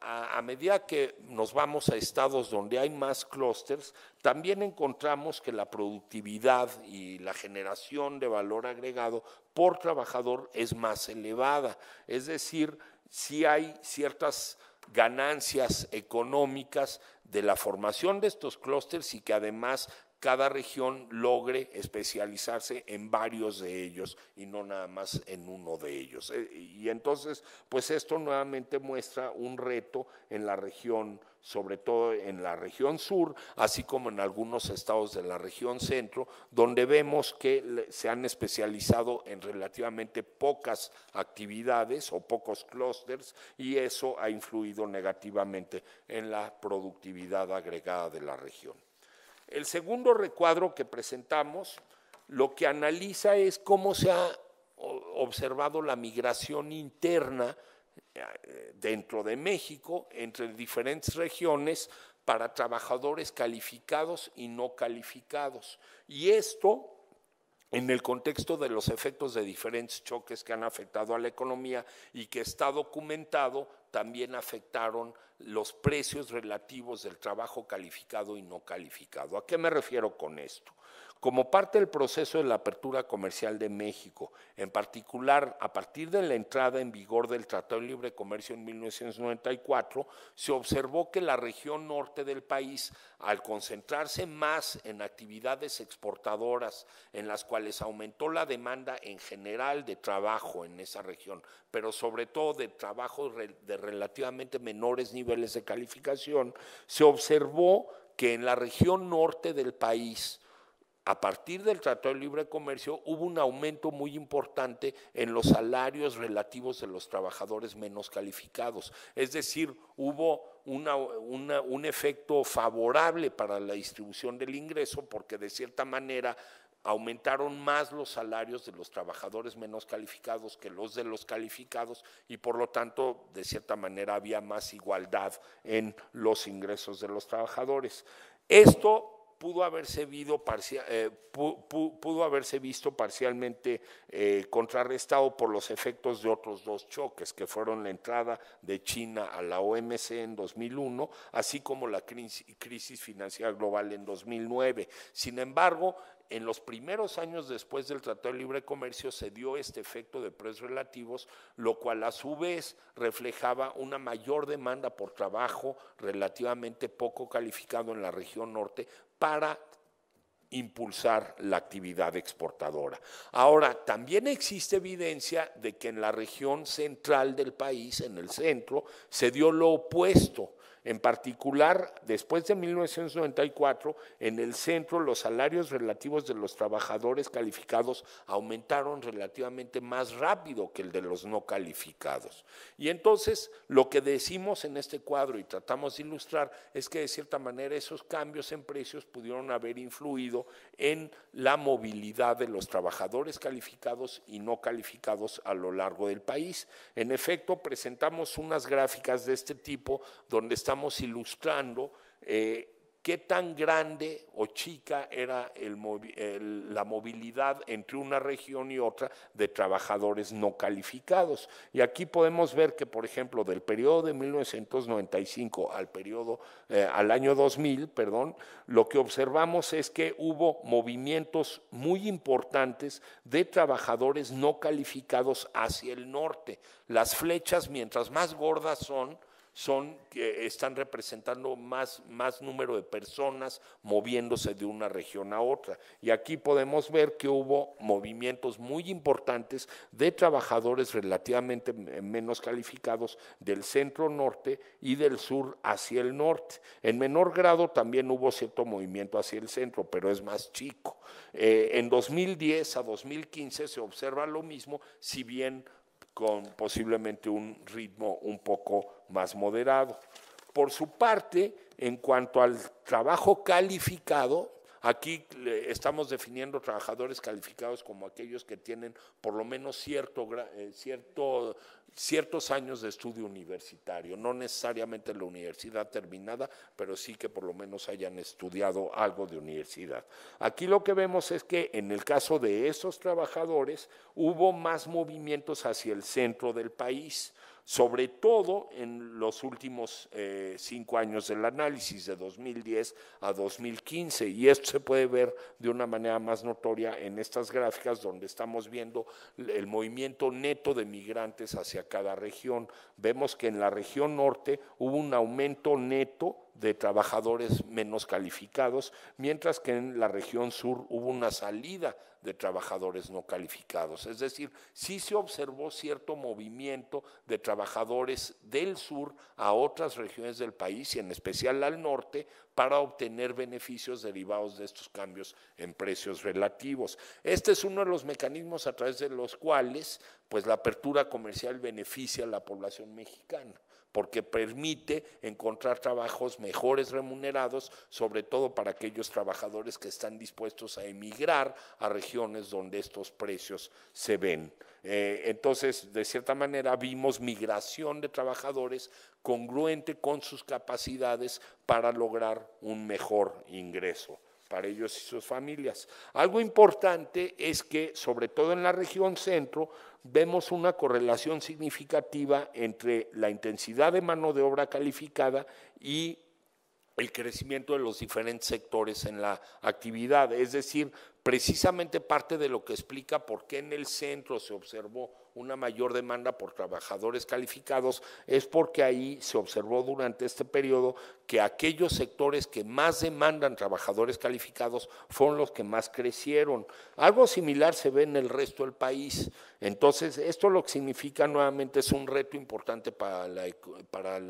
a, medida que nos vamos a estados donde hay más clústeres, también encontramos que la productividad y la generación de valor agregado por trabajador es más elevada. Es decir, si hay ciertas ganancias económicas de la formación de estos clústeres y que además cada región logre especializarse en varios de ellos y no nada más en uno de ellos. Eh, y entonces, pues esto nuevamente muestra un reto en la región, sobre todo en la región sur, así como en algunos estados de la región centro, donde vemos que se han especializado en relativamente pocas actividades o pocos clústeres y eso ha influido negativamente en la productividad agregada de la región. El segundo recuadro que presentamos lo que analiza es cómo se ha observado la migración interna eh, dentro de México entre diferentes regiones para trabajadores calificados y no calificados. Y esto en el contexto de los efectos de diferentes choques que han afectado a la economía y que está documentado, también afectaron los precios relativos del trabajo calificado y no calificado. ¿A qué me refiero con esto? como parte del proceso de la apertura comercial de México, en particular a partir de la entrada en vigor del Tratado de Libre Comercio en 1994, se observó que la región norte del país, al concentrarse más en actividades exportadoras, en las cuales aumentó la demanda en general de trabajo en esa región, pero sobre todo de trabajo de relativamente menores niveles de calificación, se observó que en la región norte del país, a partir del Tratado de Libre Comercio hubo un aumento muy importante en los salarios relativos de los trabajadores menos calificados. Es decir, hubo un efecto favorable para la distribución del ingreso porque de cierta manera aumentaron más los salarios de los trabajadores menos calificados que los de los calificados y por lo tanto, de cierta manera, había más igualdad en los ingresos de los trabajadores. Esto eh, pudo haberse, visto parcialmente eh, contrarrestado por los efectos de otros dos choques, que fueron la entrada de China a la OMC en 2001, así como la crisis, crisis financiera global en 2009. Sin embargo, en los primeros años después del Tratado de Libre Comercio se dio este efecto de precios relativos, lo cual a su vez reflejaba una mayor demanda por trabajo relativamente poco calificado en la región norte para impulsar la actividad exportadora. Ahora, también existe evidencia de que en la región central del país, en el centro, se dio lo opuesto en particular, después de 1994, en el centro los salarios relativos de los trabajadores calificados aumentaron relativamente más rápido que el de los no calificados. Y entonces, lo que decimos en este cuadro y tratamos de ilustrar es que de cierta manera esos cambios en precios pudieron haber influido en la movilidad de los trabajadores calificados y no calificados a lo largo del país. En efecto, presentamos unas gráficas de este tipo donde está estamos ilustrando eh, qué tan grande o chica era la movilidad entre una región y otra de trabajadores no calificados. Y aquí podemos ver que, por ejemplo, del periodo de 1995 al periodo eh, al año 2000, perdón, lo que observamos es que hubo movimientos muy importantes de trabajadores no calificados hacia el norte. Las flechas, mientras más gordas son, son, están representando más, más número de personas moviéndose de una región a otra. Y aquí podemos ver que hubo movimientos muy importantes de trabajadores relativamente menos calificados del centro norte y del sur hacia el norte. En menor grado también hubo cierto movimiento hacia el centro, pero es más chico. Eh, en 2010 a 2015 se observa lo mismo, si bien con posiblemente un ritmo un poco más moderado. Por su parte, en cuanto al trabajo calificado, Aquí estamos definiendo trabajadores calificados como aquellos que tienen por lo menos cierto, eh, cierto, ciertos años de estudio universitario, no necesariamente la universidad terminada, pero sí que por lo menos hayan estudiado algo de universidad. Aquí lo que vemos es que en el caso de esos trabajadores hubo más movimientos hacia el centro del país sobre todo en los últimos eh, cinco años del análisis, de 2010 a 2015. Y esto se puede ver de una manera más notoria en estas gráficas donde estamos viendo el movimiento neto de migrantes hacia cada región. Vemos que en la región norte hubo un aumento neto de trabajadores menos calificados, mientras que en la región sur hubo una salida de trabajadores no calificados. Es decir, sí se observó cierto movimiento de trabajadores del sur a otras regiones del país y en especial al norte para obtener beneficios derivados de estos cambios en precios relativos. Este es uno de los mecanismos a través de los cuales pues la apertura comercial beneficia a la población mexicana porque permite encontrar trabajos mejores remunerados, sobre todo para aquellos trabajadores que están dispuestos a emigrar a regiones donde estos precios se ven. Eh, entonces, de cierta manera, vimos migración de trabajadores congruente con sus capacidades para lograr un mejor ingreso para ellos y sus familias. Algo importante es que, sobre todo en la región centro, vemos una correlación significativa entre la intensidad de mano de obra calificada y el crecimiento de los diferentes sectores en la actividad. Es decir, precisamente parte de lo que explica por qué en el centro se observó una mayor demanda por trabajadores calificados, es porque ahí se observó durante este periodo que aquellos sectores que más demandan trabajadores calificados fueron los que más crecieron. Algo similar se ve en el resto del país. Entonces, esto lo que significa nuevamente es un reto importante para la,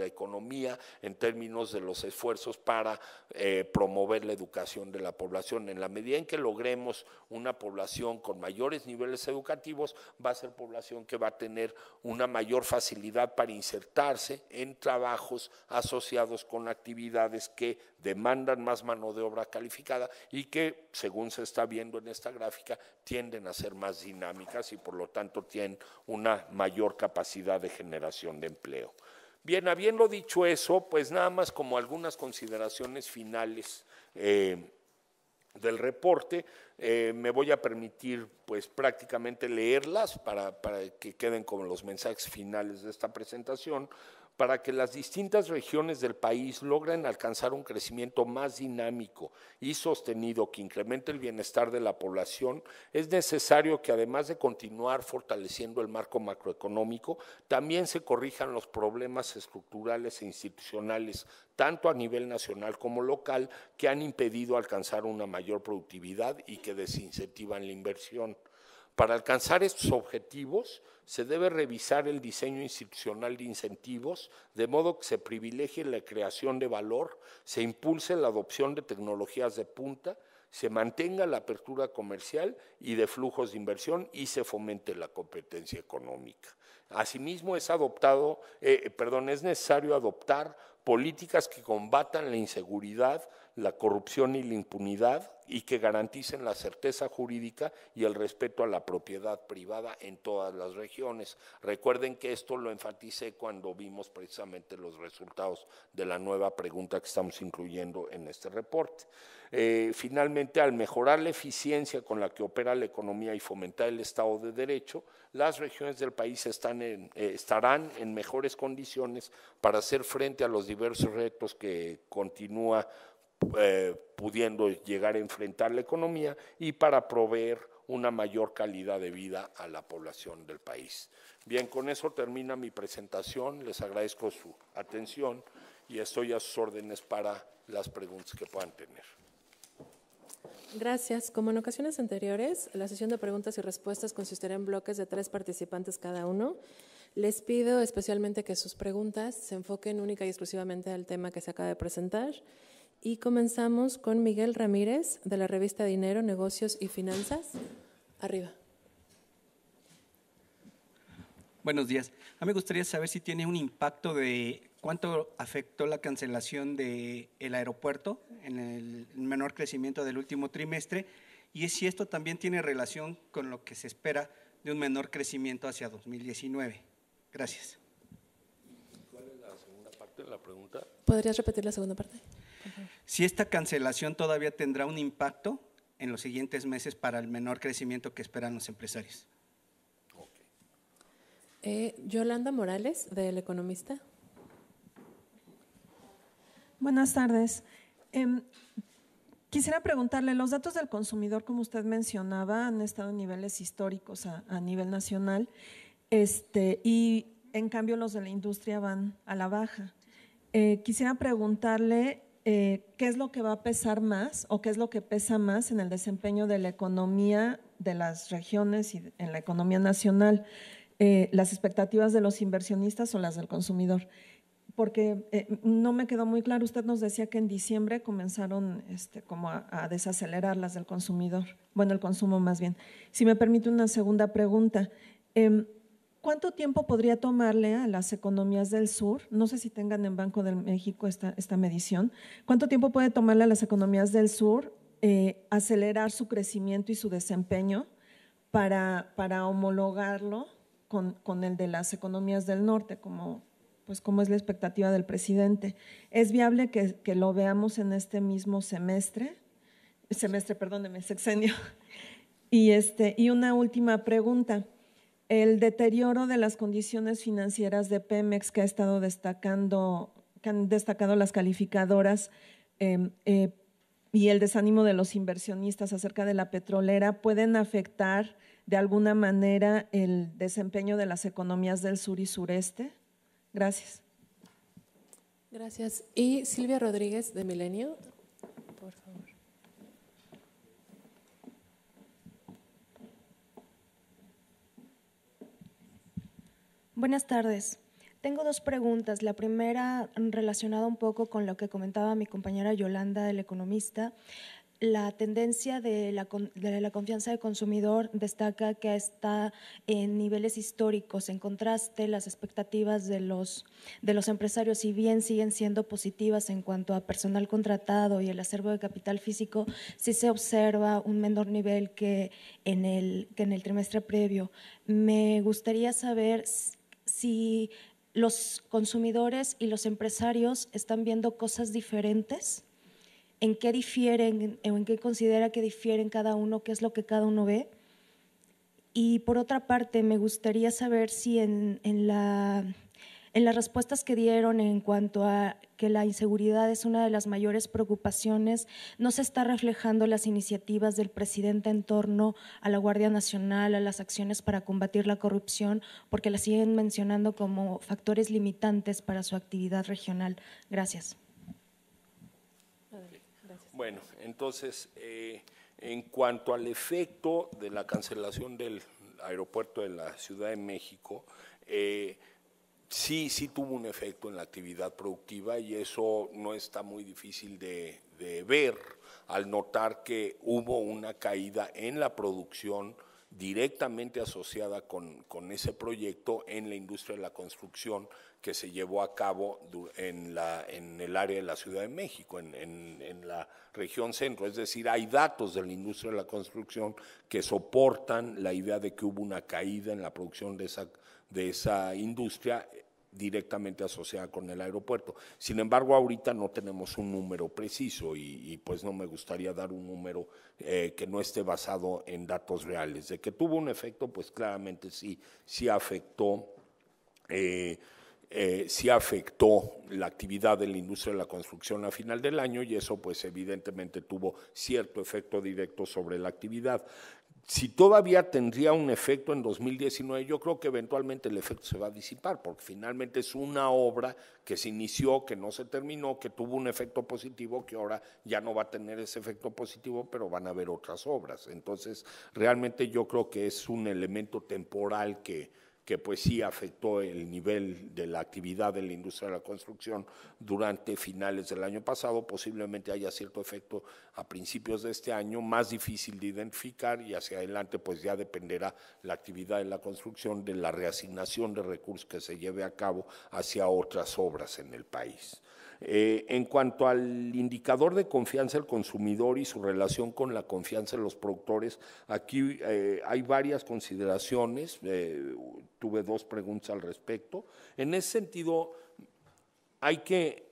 economía en términos de los esfuerzos para eh, promover la educación de la población. En la medida en que logremos una población con mayores niveles educativos, va a ser población que va a tener una mayor facilidad para insertarse en trabajos asociados con actividades que demandan más mano de obra calificada y que, según se está viendo en esta gráfica, tienden a ser más dinámicas y por lo tanto tanto tienen una mayor capacidad de generación de empleo. Bien, habiendo dicho eso, pues nada más como algunas consideraciones finales eh, del reporte, eh, me voy a permitir pues prácticamente leerlas para, para que queden como los mensajes finales de esta presentación para que las distintas regiones del país logren alcanzar un crecimiento más dinámico y sostenido que incremente el bienestar de la población, es necesario que además de continuar fortaleciendo el marco macroeconómico, también se corrijan los problemas estructurales e institucionales, tanto a nivel nacional como local, que han impedido alcanzar una mayor productividad y que desincentivan la inversión. Para alcanzar estos objetivos, se debe revisar el diseño institucional de incentivos, de modo que se privilegie la creación de valor, se impulse la adopción de tecnologías de punta, se mantenga la apertura comercial y de flujos de inversión y se fomente la competencia económica. Asimismo, es, adoptado, eh, perdón, es necesario adoptar políticas que combatan la inseguridad, la corrupción y la impunidad y que garanticen la certeza jurídica y el respeto a la propiedad privada en todas las regiones. Recuerden que esto lo enfaticé cuando vimos precisamente los resultados de la nueva pregunta que estamos incluyendo en este reporte. Eh, finalmente, al mejorar la eficiencia con la que opera la economía y fomentar el Estado de Derecho, las regiones del país están eh, estarán en mejores condiciones para hacer frente a los diversos retos que continúa eh, pudiendo llegar a enfrentar la economía y para proveer una mayor calidad de vida a la población del país. Bien, con eso termina mi presentación. Les agradezco su atención y estoy a sus órdenes para las preguntas que puedan tener. Gracias. Como en ocasiones anteriores, la sesión de preguntas y respuestas consistirá en bloques de tres participantes cada uno. Les pido especialmente que sus preguntas se enfoquen única y exclusivamente al tema que se acaba de presentar y comenzamos con Miguel Ramírez de la revista Dinero, Negocios y Finanzas. Arriba. Buenos días. A ah, mí me gustaría saber si tiene un impacto de cuánto afectó la cancelación del el aeropuerto en el menor crecimiento del último trimestre y si esto también tiene relación con lo que se espera de un menor crecimiento hacia 2019. Gracias. ¿Cuál es la segunda parte de la pregunta? ¿Podrías repetir la segunda parte? Si esta cancelación todavía tendrá un impacto en los siguientes meses para el menor crecimiento que esperan los empresarios. Eh, Yolanda Morales, del Economista. Buenas tardes. Em, quisiera preguntarle, los datos del consumidor, como usted mencionaba, han estado en niveles históricos a, nivel nacional, este, y en cambio los de la industria van a la baja. Eh, quisiera preguntarle eh, qué es lo que va a pesar más o qué es lo que pesa más en el desempeño de la economía de las regiones y en la economía nacional, eh, las expectativas de los inversionistas o las del consumidor. Porque eh, no me quedó muy claro, usted nos decía que en diciembre comenzaron este, como a, desacelerar las del consumidor, bueno, el consumo más bien. Si me permite una segunda pregunta. Em, ¿Cuánto tiempo podría tomarle a las economías del sur? No sé si tengan en Banco de México esta, esta medición. ¿Cuánto tiempo puede tomarle a las economías del sur eh, acelerar su crecimiento y su desempeño para, para homologarlo con, el de las economías del norte, como, pues, como es la expectativa del presidente? ¿Es viable que, lo veamos en este mismo semestre? Semestre, perdóneme, sexenio. Y, este, y una última pregunta el deterioro de las condiciones financieras de Pemex que ha estado destacando, que han destacado las calificadoras em, eh, y el desánimo de los inversionistas acerca de la petrolera pueden afectar de alguna manera el desempeño de las economías del sur y sureste? Gracias. Gracias. Y Silvia Rodríguez de Milenio. Buenas tardes. Tengo dos preguntas. La primera relacionada un poco con lo que comentaba mi compañera Yolanda, el economista. La tendencia de la, confianza del consumidor destaca que está en niveles históricos. En contraste, las expectativas de los, de los empresarios, si bien siguen siendo positivas en cuanto a personal contratado y el acervo de capital físico, sí se observa un menor nivel que en el, que en el trimestre previo. Me gustaría saber si los consumidores y los empresarios están viendo cosas diferentes, en qué difieren o en qué considera que difieren cada uno, qué es lo que cada uno ve. Y por otra parte, me gustaría saber si en, en la en las respuestas que dieron en cuanto a que la inseguridad es una de las mayores preocupaciones, no se está reflejando las iniciativas del presidente en torno a la Guardia Nacional, a las acciones para combatir la corrupción, porque las siguen mencionando como factores limitantes para su actividad regional. Gracias. Bueno, entonces, eh, en cuanto al efecto de la cancelación del aeropuerto de la Ciudad de México, eh, sí, sí tuvo un efecto en la actividad productiva y eso no está muy difícil de, ver al notar que hubo una caída en la producción directamente asociada con, ese proyecto en la industria de la construcción que se llevó a cabo en, el área de la Ciudad de México, en, en, la región centro. Es decir, hay datos de la industria de la construcción que soportan la idea de que hubo una caída en la producción de esa de esa industria eh, directamente asociada con el aeropuerto. Sin embargo, ahorita no tenemos un número preciso y, pues no me gustaría dar un número eh, que no esté basado en datos reales. De que tuvo un efecto, pues claramente sí, sí afectó. Eh, sí afectó la actividad de la industria de la construcción a final del año y eso pues evidentemente tuvo cierto efecto directo sobre la actividad si todavía tendría un efecto en 2019, yo creo que eventualmente el efecto se va a disipar, porque finalmente es una obra que se inició, que no se terminó, que tuvo un efecto positivo, que ahora ya no va a tener ese efecto positivo, pero van a haber otras obras. Entonces, realmente yo creo que es un elemento temporal que que pues sí afectó el nivel de la actividad de la industria de la construcción durante finales del año pasado, posiblemente haya cierto efecto a principios de este año, más difícil de identificar y hacia adelante pues ya dependerá la actividad de la construcción de la reasignación de recursos que se lleve a cabo hacia otras obras en el país. Eh, en cuanto al indicador de confianza del consumidor y su relación con la confianza de los productores, aquí eh, hay varias consideraciones, eh, tuve dos preguntas al respecto. En ese sentido, hay que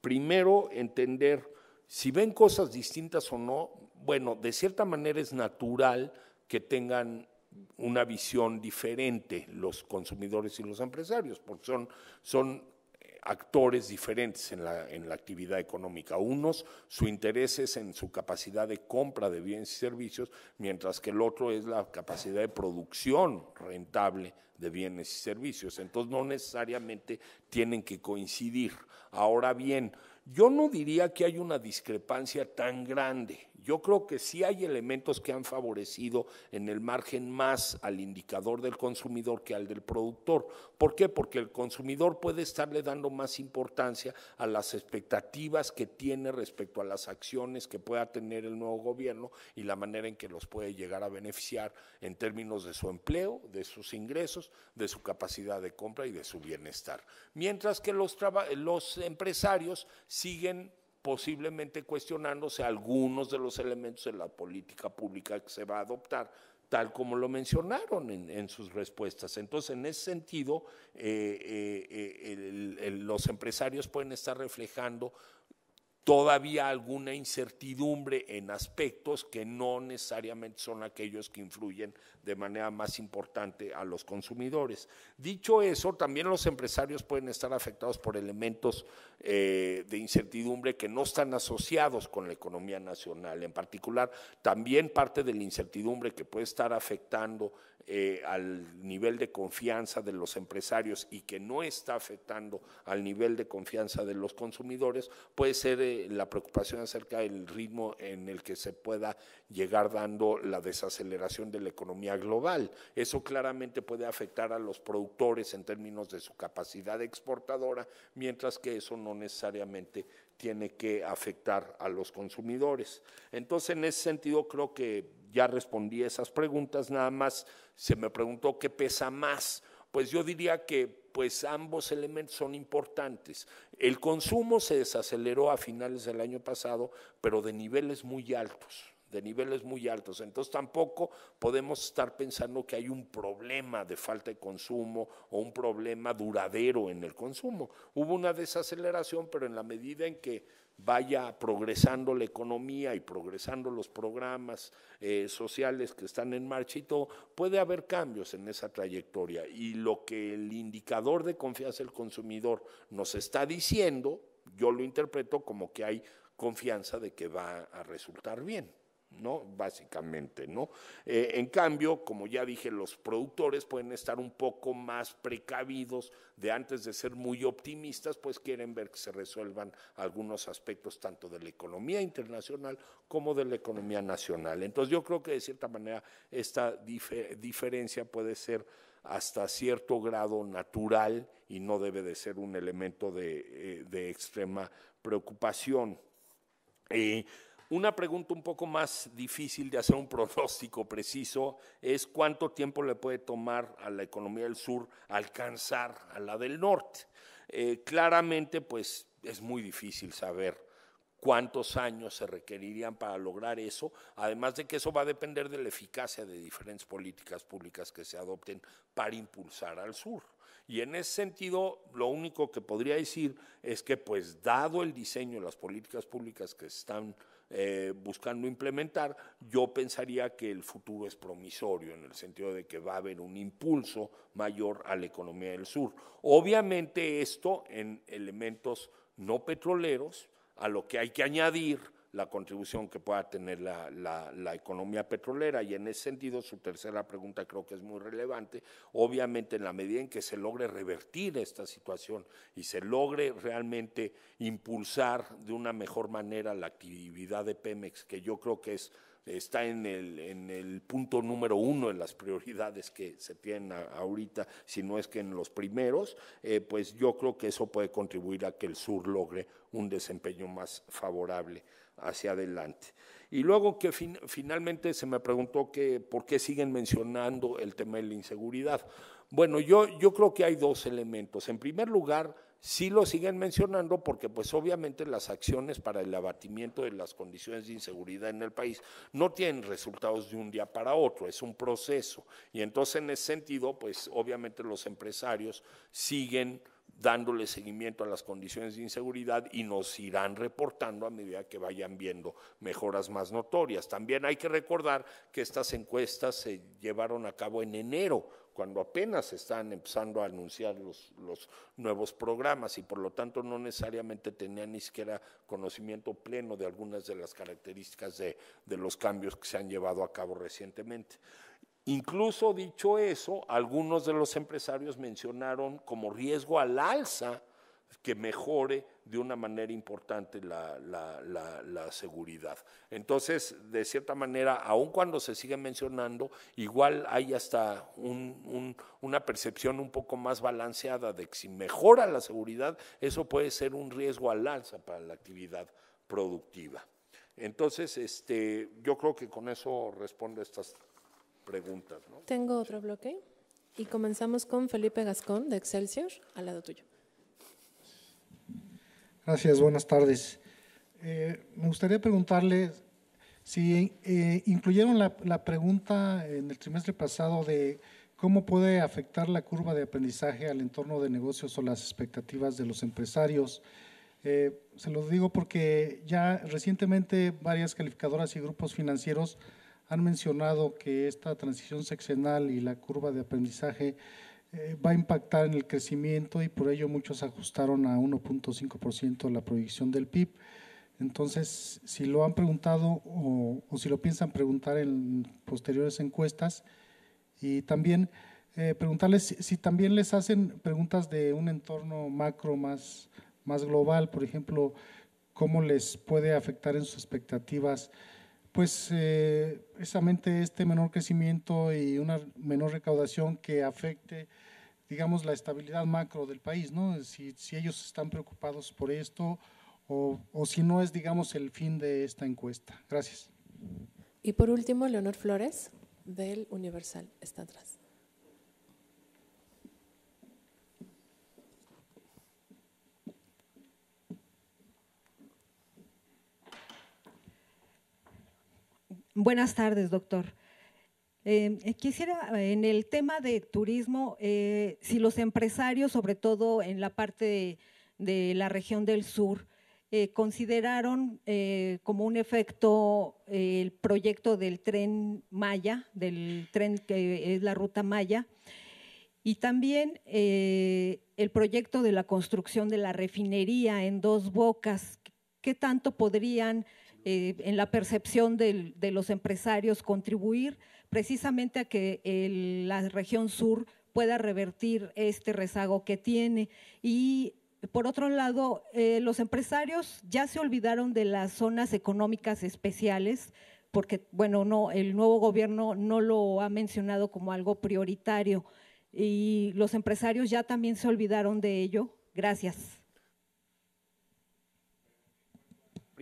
primero entender si ven cosas distintas o no, bueno, de cierta manera es natural que tengan una visión diferente los consumidores y los empresarios, porque son, son actores diferentes en la, actividad económica. Unos, su interés es en su capacidad de compra de bienes y servicios, mientras que el otro es la capacidad de producción rentable de bienes y servicios. Entonces, no necesariamente tienen que coincidir. Ahora bien, yo no diría que hay una discrepancia tan grande. Yo creo que sí hay elementos que han favorecido en el margen más al indicador del consumidor que al del productor. ¿Por qué? Porque el consumidor puede estarle dando más importancia a las expectativas que tiene respecto a las acciones que pueda tener el nuevo gobierno y la manera en que los puede llegar a beneficiar en términos de su empleo, de sus ingresos, de su capacidad de compra y de su bienestar. Mientras que los, los empresarios siguen posiblemente cuestionándose algunos de los elementos de la política pública que se va a adoptar, tal como lo mencionaron en, sus respuestas. Entonces, en ese sentido, eh, eh, eh, los empresarios pueden estar reflejando todavía alguna incertidumbre en aspectos que no necesariamente son aquellos que influyen de manera más importante a los consumidores. Dicho eso, también los empresarios pueden estar afectados por elementos eh, de incertidumbre que no están asociados con la economía nacional. En particular, también parte de la incertidumbre que puede estar afectando eh, al nivel de confianza de los empresarios y que no está afectando al nivel de confianza de los consumidores, puede ser eh, la preocupación acerca del ritmo en el que se pueda llegar dando la desaceleración de la economía global. Eso claramente puede afectar a los productores en términos de su capacidad exportadora, mientras que eso no necesariamente tiene que afectar a los consumidores. Entonces, en ese sentido, creo que ya respondí esas preguntas, nada más se me preguntó qué pesa más. Pues yo diría que pues ambos elementos son importantes. El consumo se desaceleró a finales del año pasado, pero de niveles muy altos de niveles muy altos. Entonces tampoco podemos estar pensando que hay un problema de falta de consumo o un problema duradero en el consumo. Hubo una desaceleración, pero en la medida en que vaya progresando la economía y progresando los programas eh, sociales que están en marcha y todo, puede haber cambios en esa trayectoria. Y lo que el indicador de confianza del consumidor nos está diciendo, yo lo interpreto como que hay confianza de que va a resultar bien. ¿no? Básicamente, ¿no? Eh, en cambio, como ya dije, los productores pueden estar un poco más precavidos de antes de ser muy optimistas, pues quieren ver que se resuelvan algunos aspectos tanto de la economía internacional como de la economía nacional. Entonces, yo creo que de cierta manera esta diferencia puede ser hasta cierto grado natural y no debe de ser un elemento de, eh, extrema preocupación. Una pregunta un poco más difícil de hacer un pronóstico preciso es cuánto tiempo le puede tomar a la economía del sur alcanzar a la del norte. Eh, claramente, pues es muy difícil saber cuántos años se requerirían para lograr eso, además de que eso va a depender de la eficacia de diferentes políticas públicas que se adopten para impulsar al sur. Y en ese sentido, lo único que podría decir es que, pues, dado el diseño de las políticas públicas que están eh, buscando implementar, yo pensaría que el futuro es promisorio en el sentido de que va a haber un impulso mayor a la economía del sur. Obviamente esto en elementos no petroleros, a lo que hay que añadir la contribución que pueda tener la, economía petrolera. Y en ese sentido, su tercera pregunta creo que es muy relevante. Obviamente, en la medida en que se logre revertir esta situación y se logre realmente impulsar de una mejor manera la actividad de Pemex, que yo creo que está en el, punto número uno en las prioridades que se tienen ahorita, si no es que en los primeros, eh, pues yo creo que eso puede contribuir a que el sur logre un desempeño más favorable hacia adelante. Y luego que finalmente se me preguntó que por qué siguen mencionando el tema de la inseguridad. Bueno, yo, yo creo que hay dos elementos. En primer lugar, sí lo siguen mencionando porque pues obviamente las acciones para el abatimiento de las condiciones de inseguridad en el país no tienen resultados de un día para otro, es un proceso. Y entonces en ese sentido, pues obviamente los empresarios siguen dándole seguimiento a las condiciones de inseguridad y nos irán reportando a medida que vayan viendo mejoras más notorias. También hay que recordar que estas encuestas se llevaron a cabo en enero, cuando apenas están empezando a anunciar los, nuevos programas y por lo tanto no necesariamente tenían ni siquiera conocimiento pleno de algunas de las características de los cambios que se han llevado a cabo recientemente. Incluso dicho eso, algunos de los empresarios mencionaron como riesgo al alza que mejore de una manera importante la, seguridad. Entonces, de cierta manera, aun cuando se sigue mencionando, igual hay hasta una percepción un poco más balanceada de que si mejora la seguridad, eso puede ser un riesgo al alza para la actividad productiva. Entonces, este, yo creo que con eso respondo estas preguntas. Tengo otro bloque y comenzamos con Felipe Gascón de Excelsior, al lado tuyo. Gracias, buenas tardes. Eh, me gustaría preguntarle si eh, incluyeron la, pregunta en el trimestre pasado de cómo puede afectar la curva de aprendizaje al entorno de negocios o las expectativas de los empresarios. Eh, se lo digo porque ya recientemente varias calificadoras y grupos financieros han mencionado que esta transición sexenal y la curva de aprendizaje eh, va a impactar en el crecimiento y por ello muchos ajustaron a 1.5% la proyección del PIB. Entonces, si lo han preguntado o, si lo piensan preguntar en posteriores encuestas y también eh, preguntarles si, también les hacen preguntas de un entorno macro más, más global, por ejemplo, cómo les puede afectar en sus expectativas pues eh, precisamente este menor crecimiento y una menor recaudación que afecte, digamos, la estabilidad macro del país, ¿no? Si, ellos están preocupados por esto o, o, si no es, digamos, el fin de esta encuesta. Gracias. Y por último, Leonor Flores, del Universal, está atrás. Buenas tardes, doctor. Eh, eh, quisiera, en el tema de turismo, eh, si los empresarios, sobre todo en la parte de, la región del sur, consideraron como un efecto el proyecto del tren Maya, del tren que es la ruta Maya, y también el proyecto de la construcción de la refinería en dos bocas, ¿qué tanto podrían eh, en la percepción de los empresarios, contribuir precisamente a que la región sur pueda revertir este rezago que tiene. Y por otro lado, eh, los empresarios ya se olvidaron de las zonas económicas especiales, porque bueno, no, el nuevo gobierno no lo ha mencionado como algo prioritario y los empresarios ya también se olvidaron de ello. Gracias.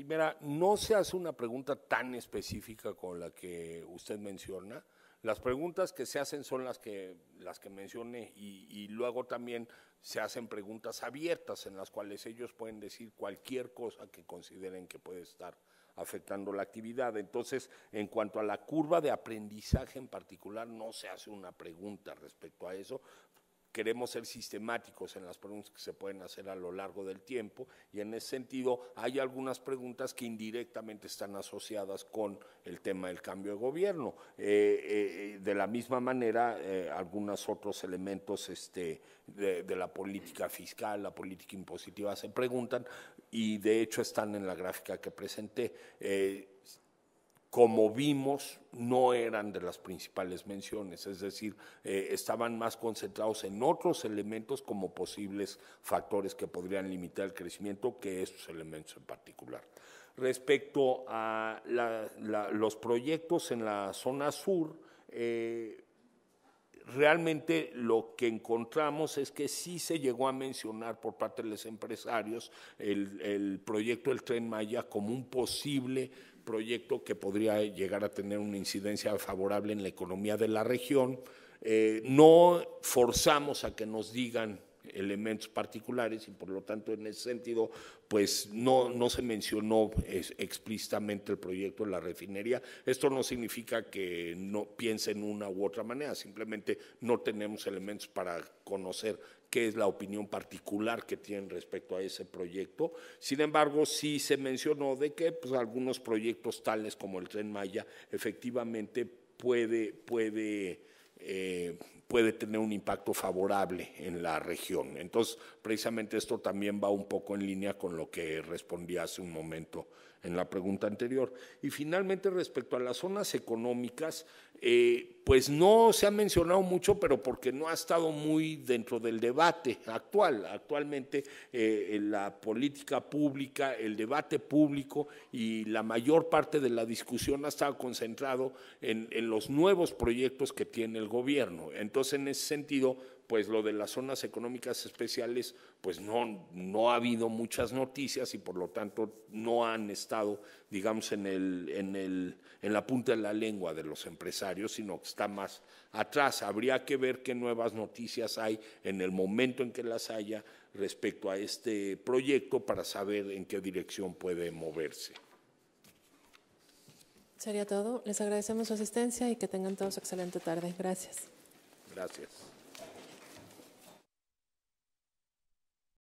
primera, no se hace una pregunta tan específica con la que usted menciona. Las preguntas que se hacen son las que, las que mencioné y luego también se hacen preguntas abiertas en las cuales ellos pueden decir cualquier cosa que consideren que puede estar afectando la actividad. Entonces, en cuanto a la curva de aprendizaje en particular, no se hace una pregunta respecto a eso, queremos ser sistemáticos en las preguntas que se pueden hacer a lo largo del tiempo y en ese sentido hay algunas preguntas que indirectamente están asociadas con el tema del cambio de gobierno. Eh, eh, de la misma manera, eh, algunos otros elementos este, de, de, la política fiscal, la política impositiva se preguntan y de hecho están en la gráfica que presenté como vimos, no eran de las principales menciones, es decir, eh, estaban más concentrados en otros elementos como posibles factores que podrían limitar el crecimiento que estos elementos en particular. Respecto a los proyectos en la zona sur, eh, realmente lo que encontramos es que sí se llegó a mencionar por parte de los empresarios el, el proyecto del tren Maya como un posible proyecto que podría llegar a tener una incidencia favorable en la economía de la región. Eh, no forzamos a que nos digan elementos particulares y por lo tanto en ese sentido pues no, no se mencionó explícitamente el proyecto de la refinería. Esto no significa que no piensen una u otra manera, simplemente no tenemos elementos para conocer qué es la opinión particular que tienen respecto a ese proyecto. Sin embargo, sí se mencionó de que pues, algunos proyectos tales como el tren Maya efectivamente puede, puede, eh, puede tener un impacto favorable en la región. Entonces, precisamente esto también va un poco en línea con lo que respondí hace un momento en la pregunta anterior. Y finalmente, respecto a las zonas económicas, eh, pues no se ha mencionado mucho, pero porque no ha estado muy dentro del debate actual. Actualmente eh, la política pública, el debate público y la mayor parte de la discusión ha estado concentrado en los nuevos proyectos que tiene el gobierno. Entonces, en ese sentido, pues lo de las zonas económicas especiales, pues no, no ha habido muchas noticias y por lo tanto no han estado, digamos, en, en la punta de la lengua de los empresarios, sino que está más atrás. Habría que ver qué nuevas noticias hay en el momento en que las haya respecto a este proyecto para saber en qué dirección puede moverse. Sería todo. Les agradecemos su asistencia y que tengan todos excelente tarde. Gracias. Gracias.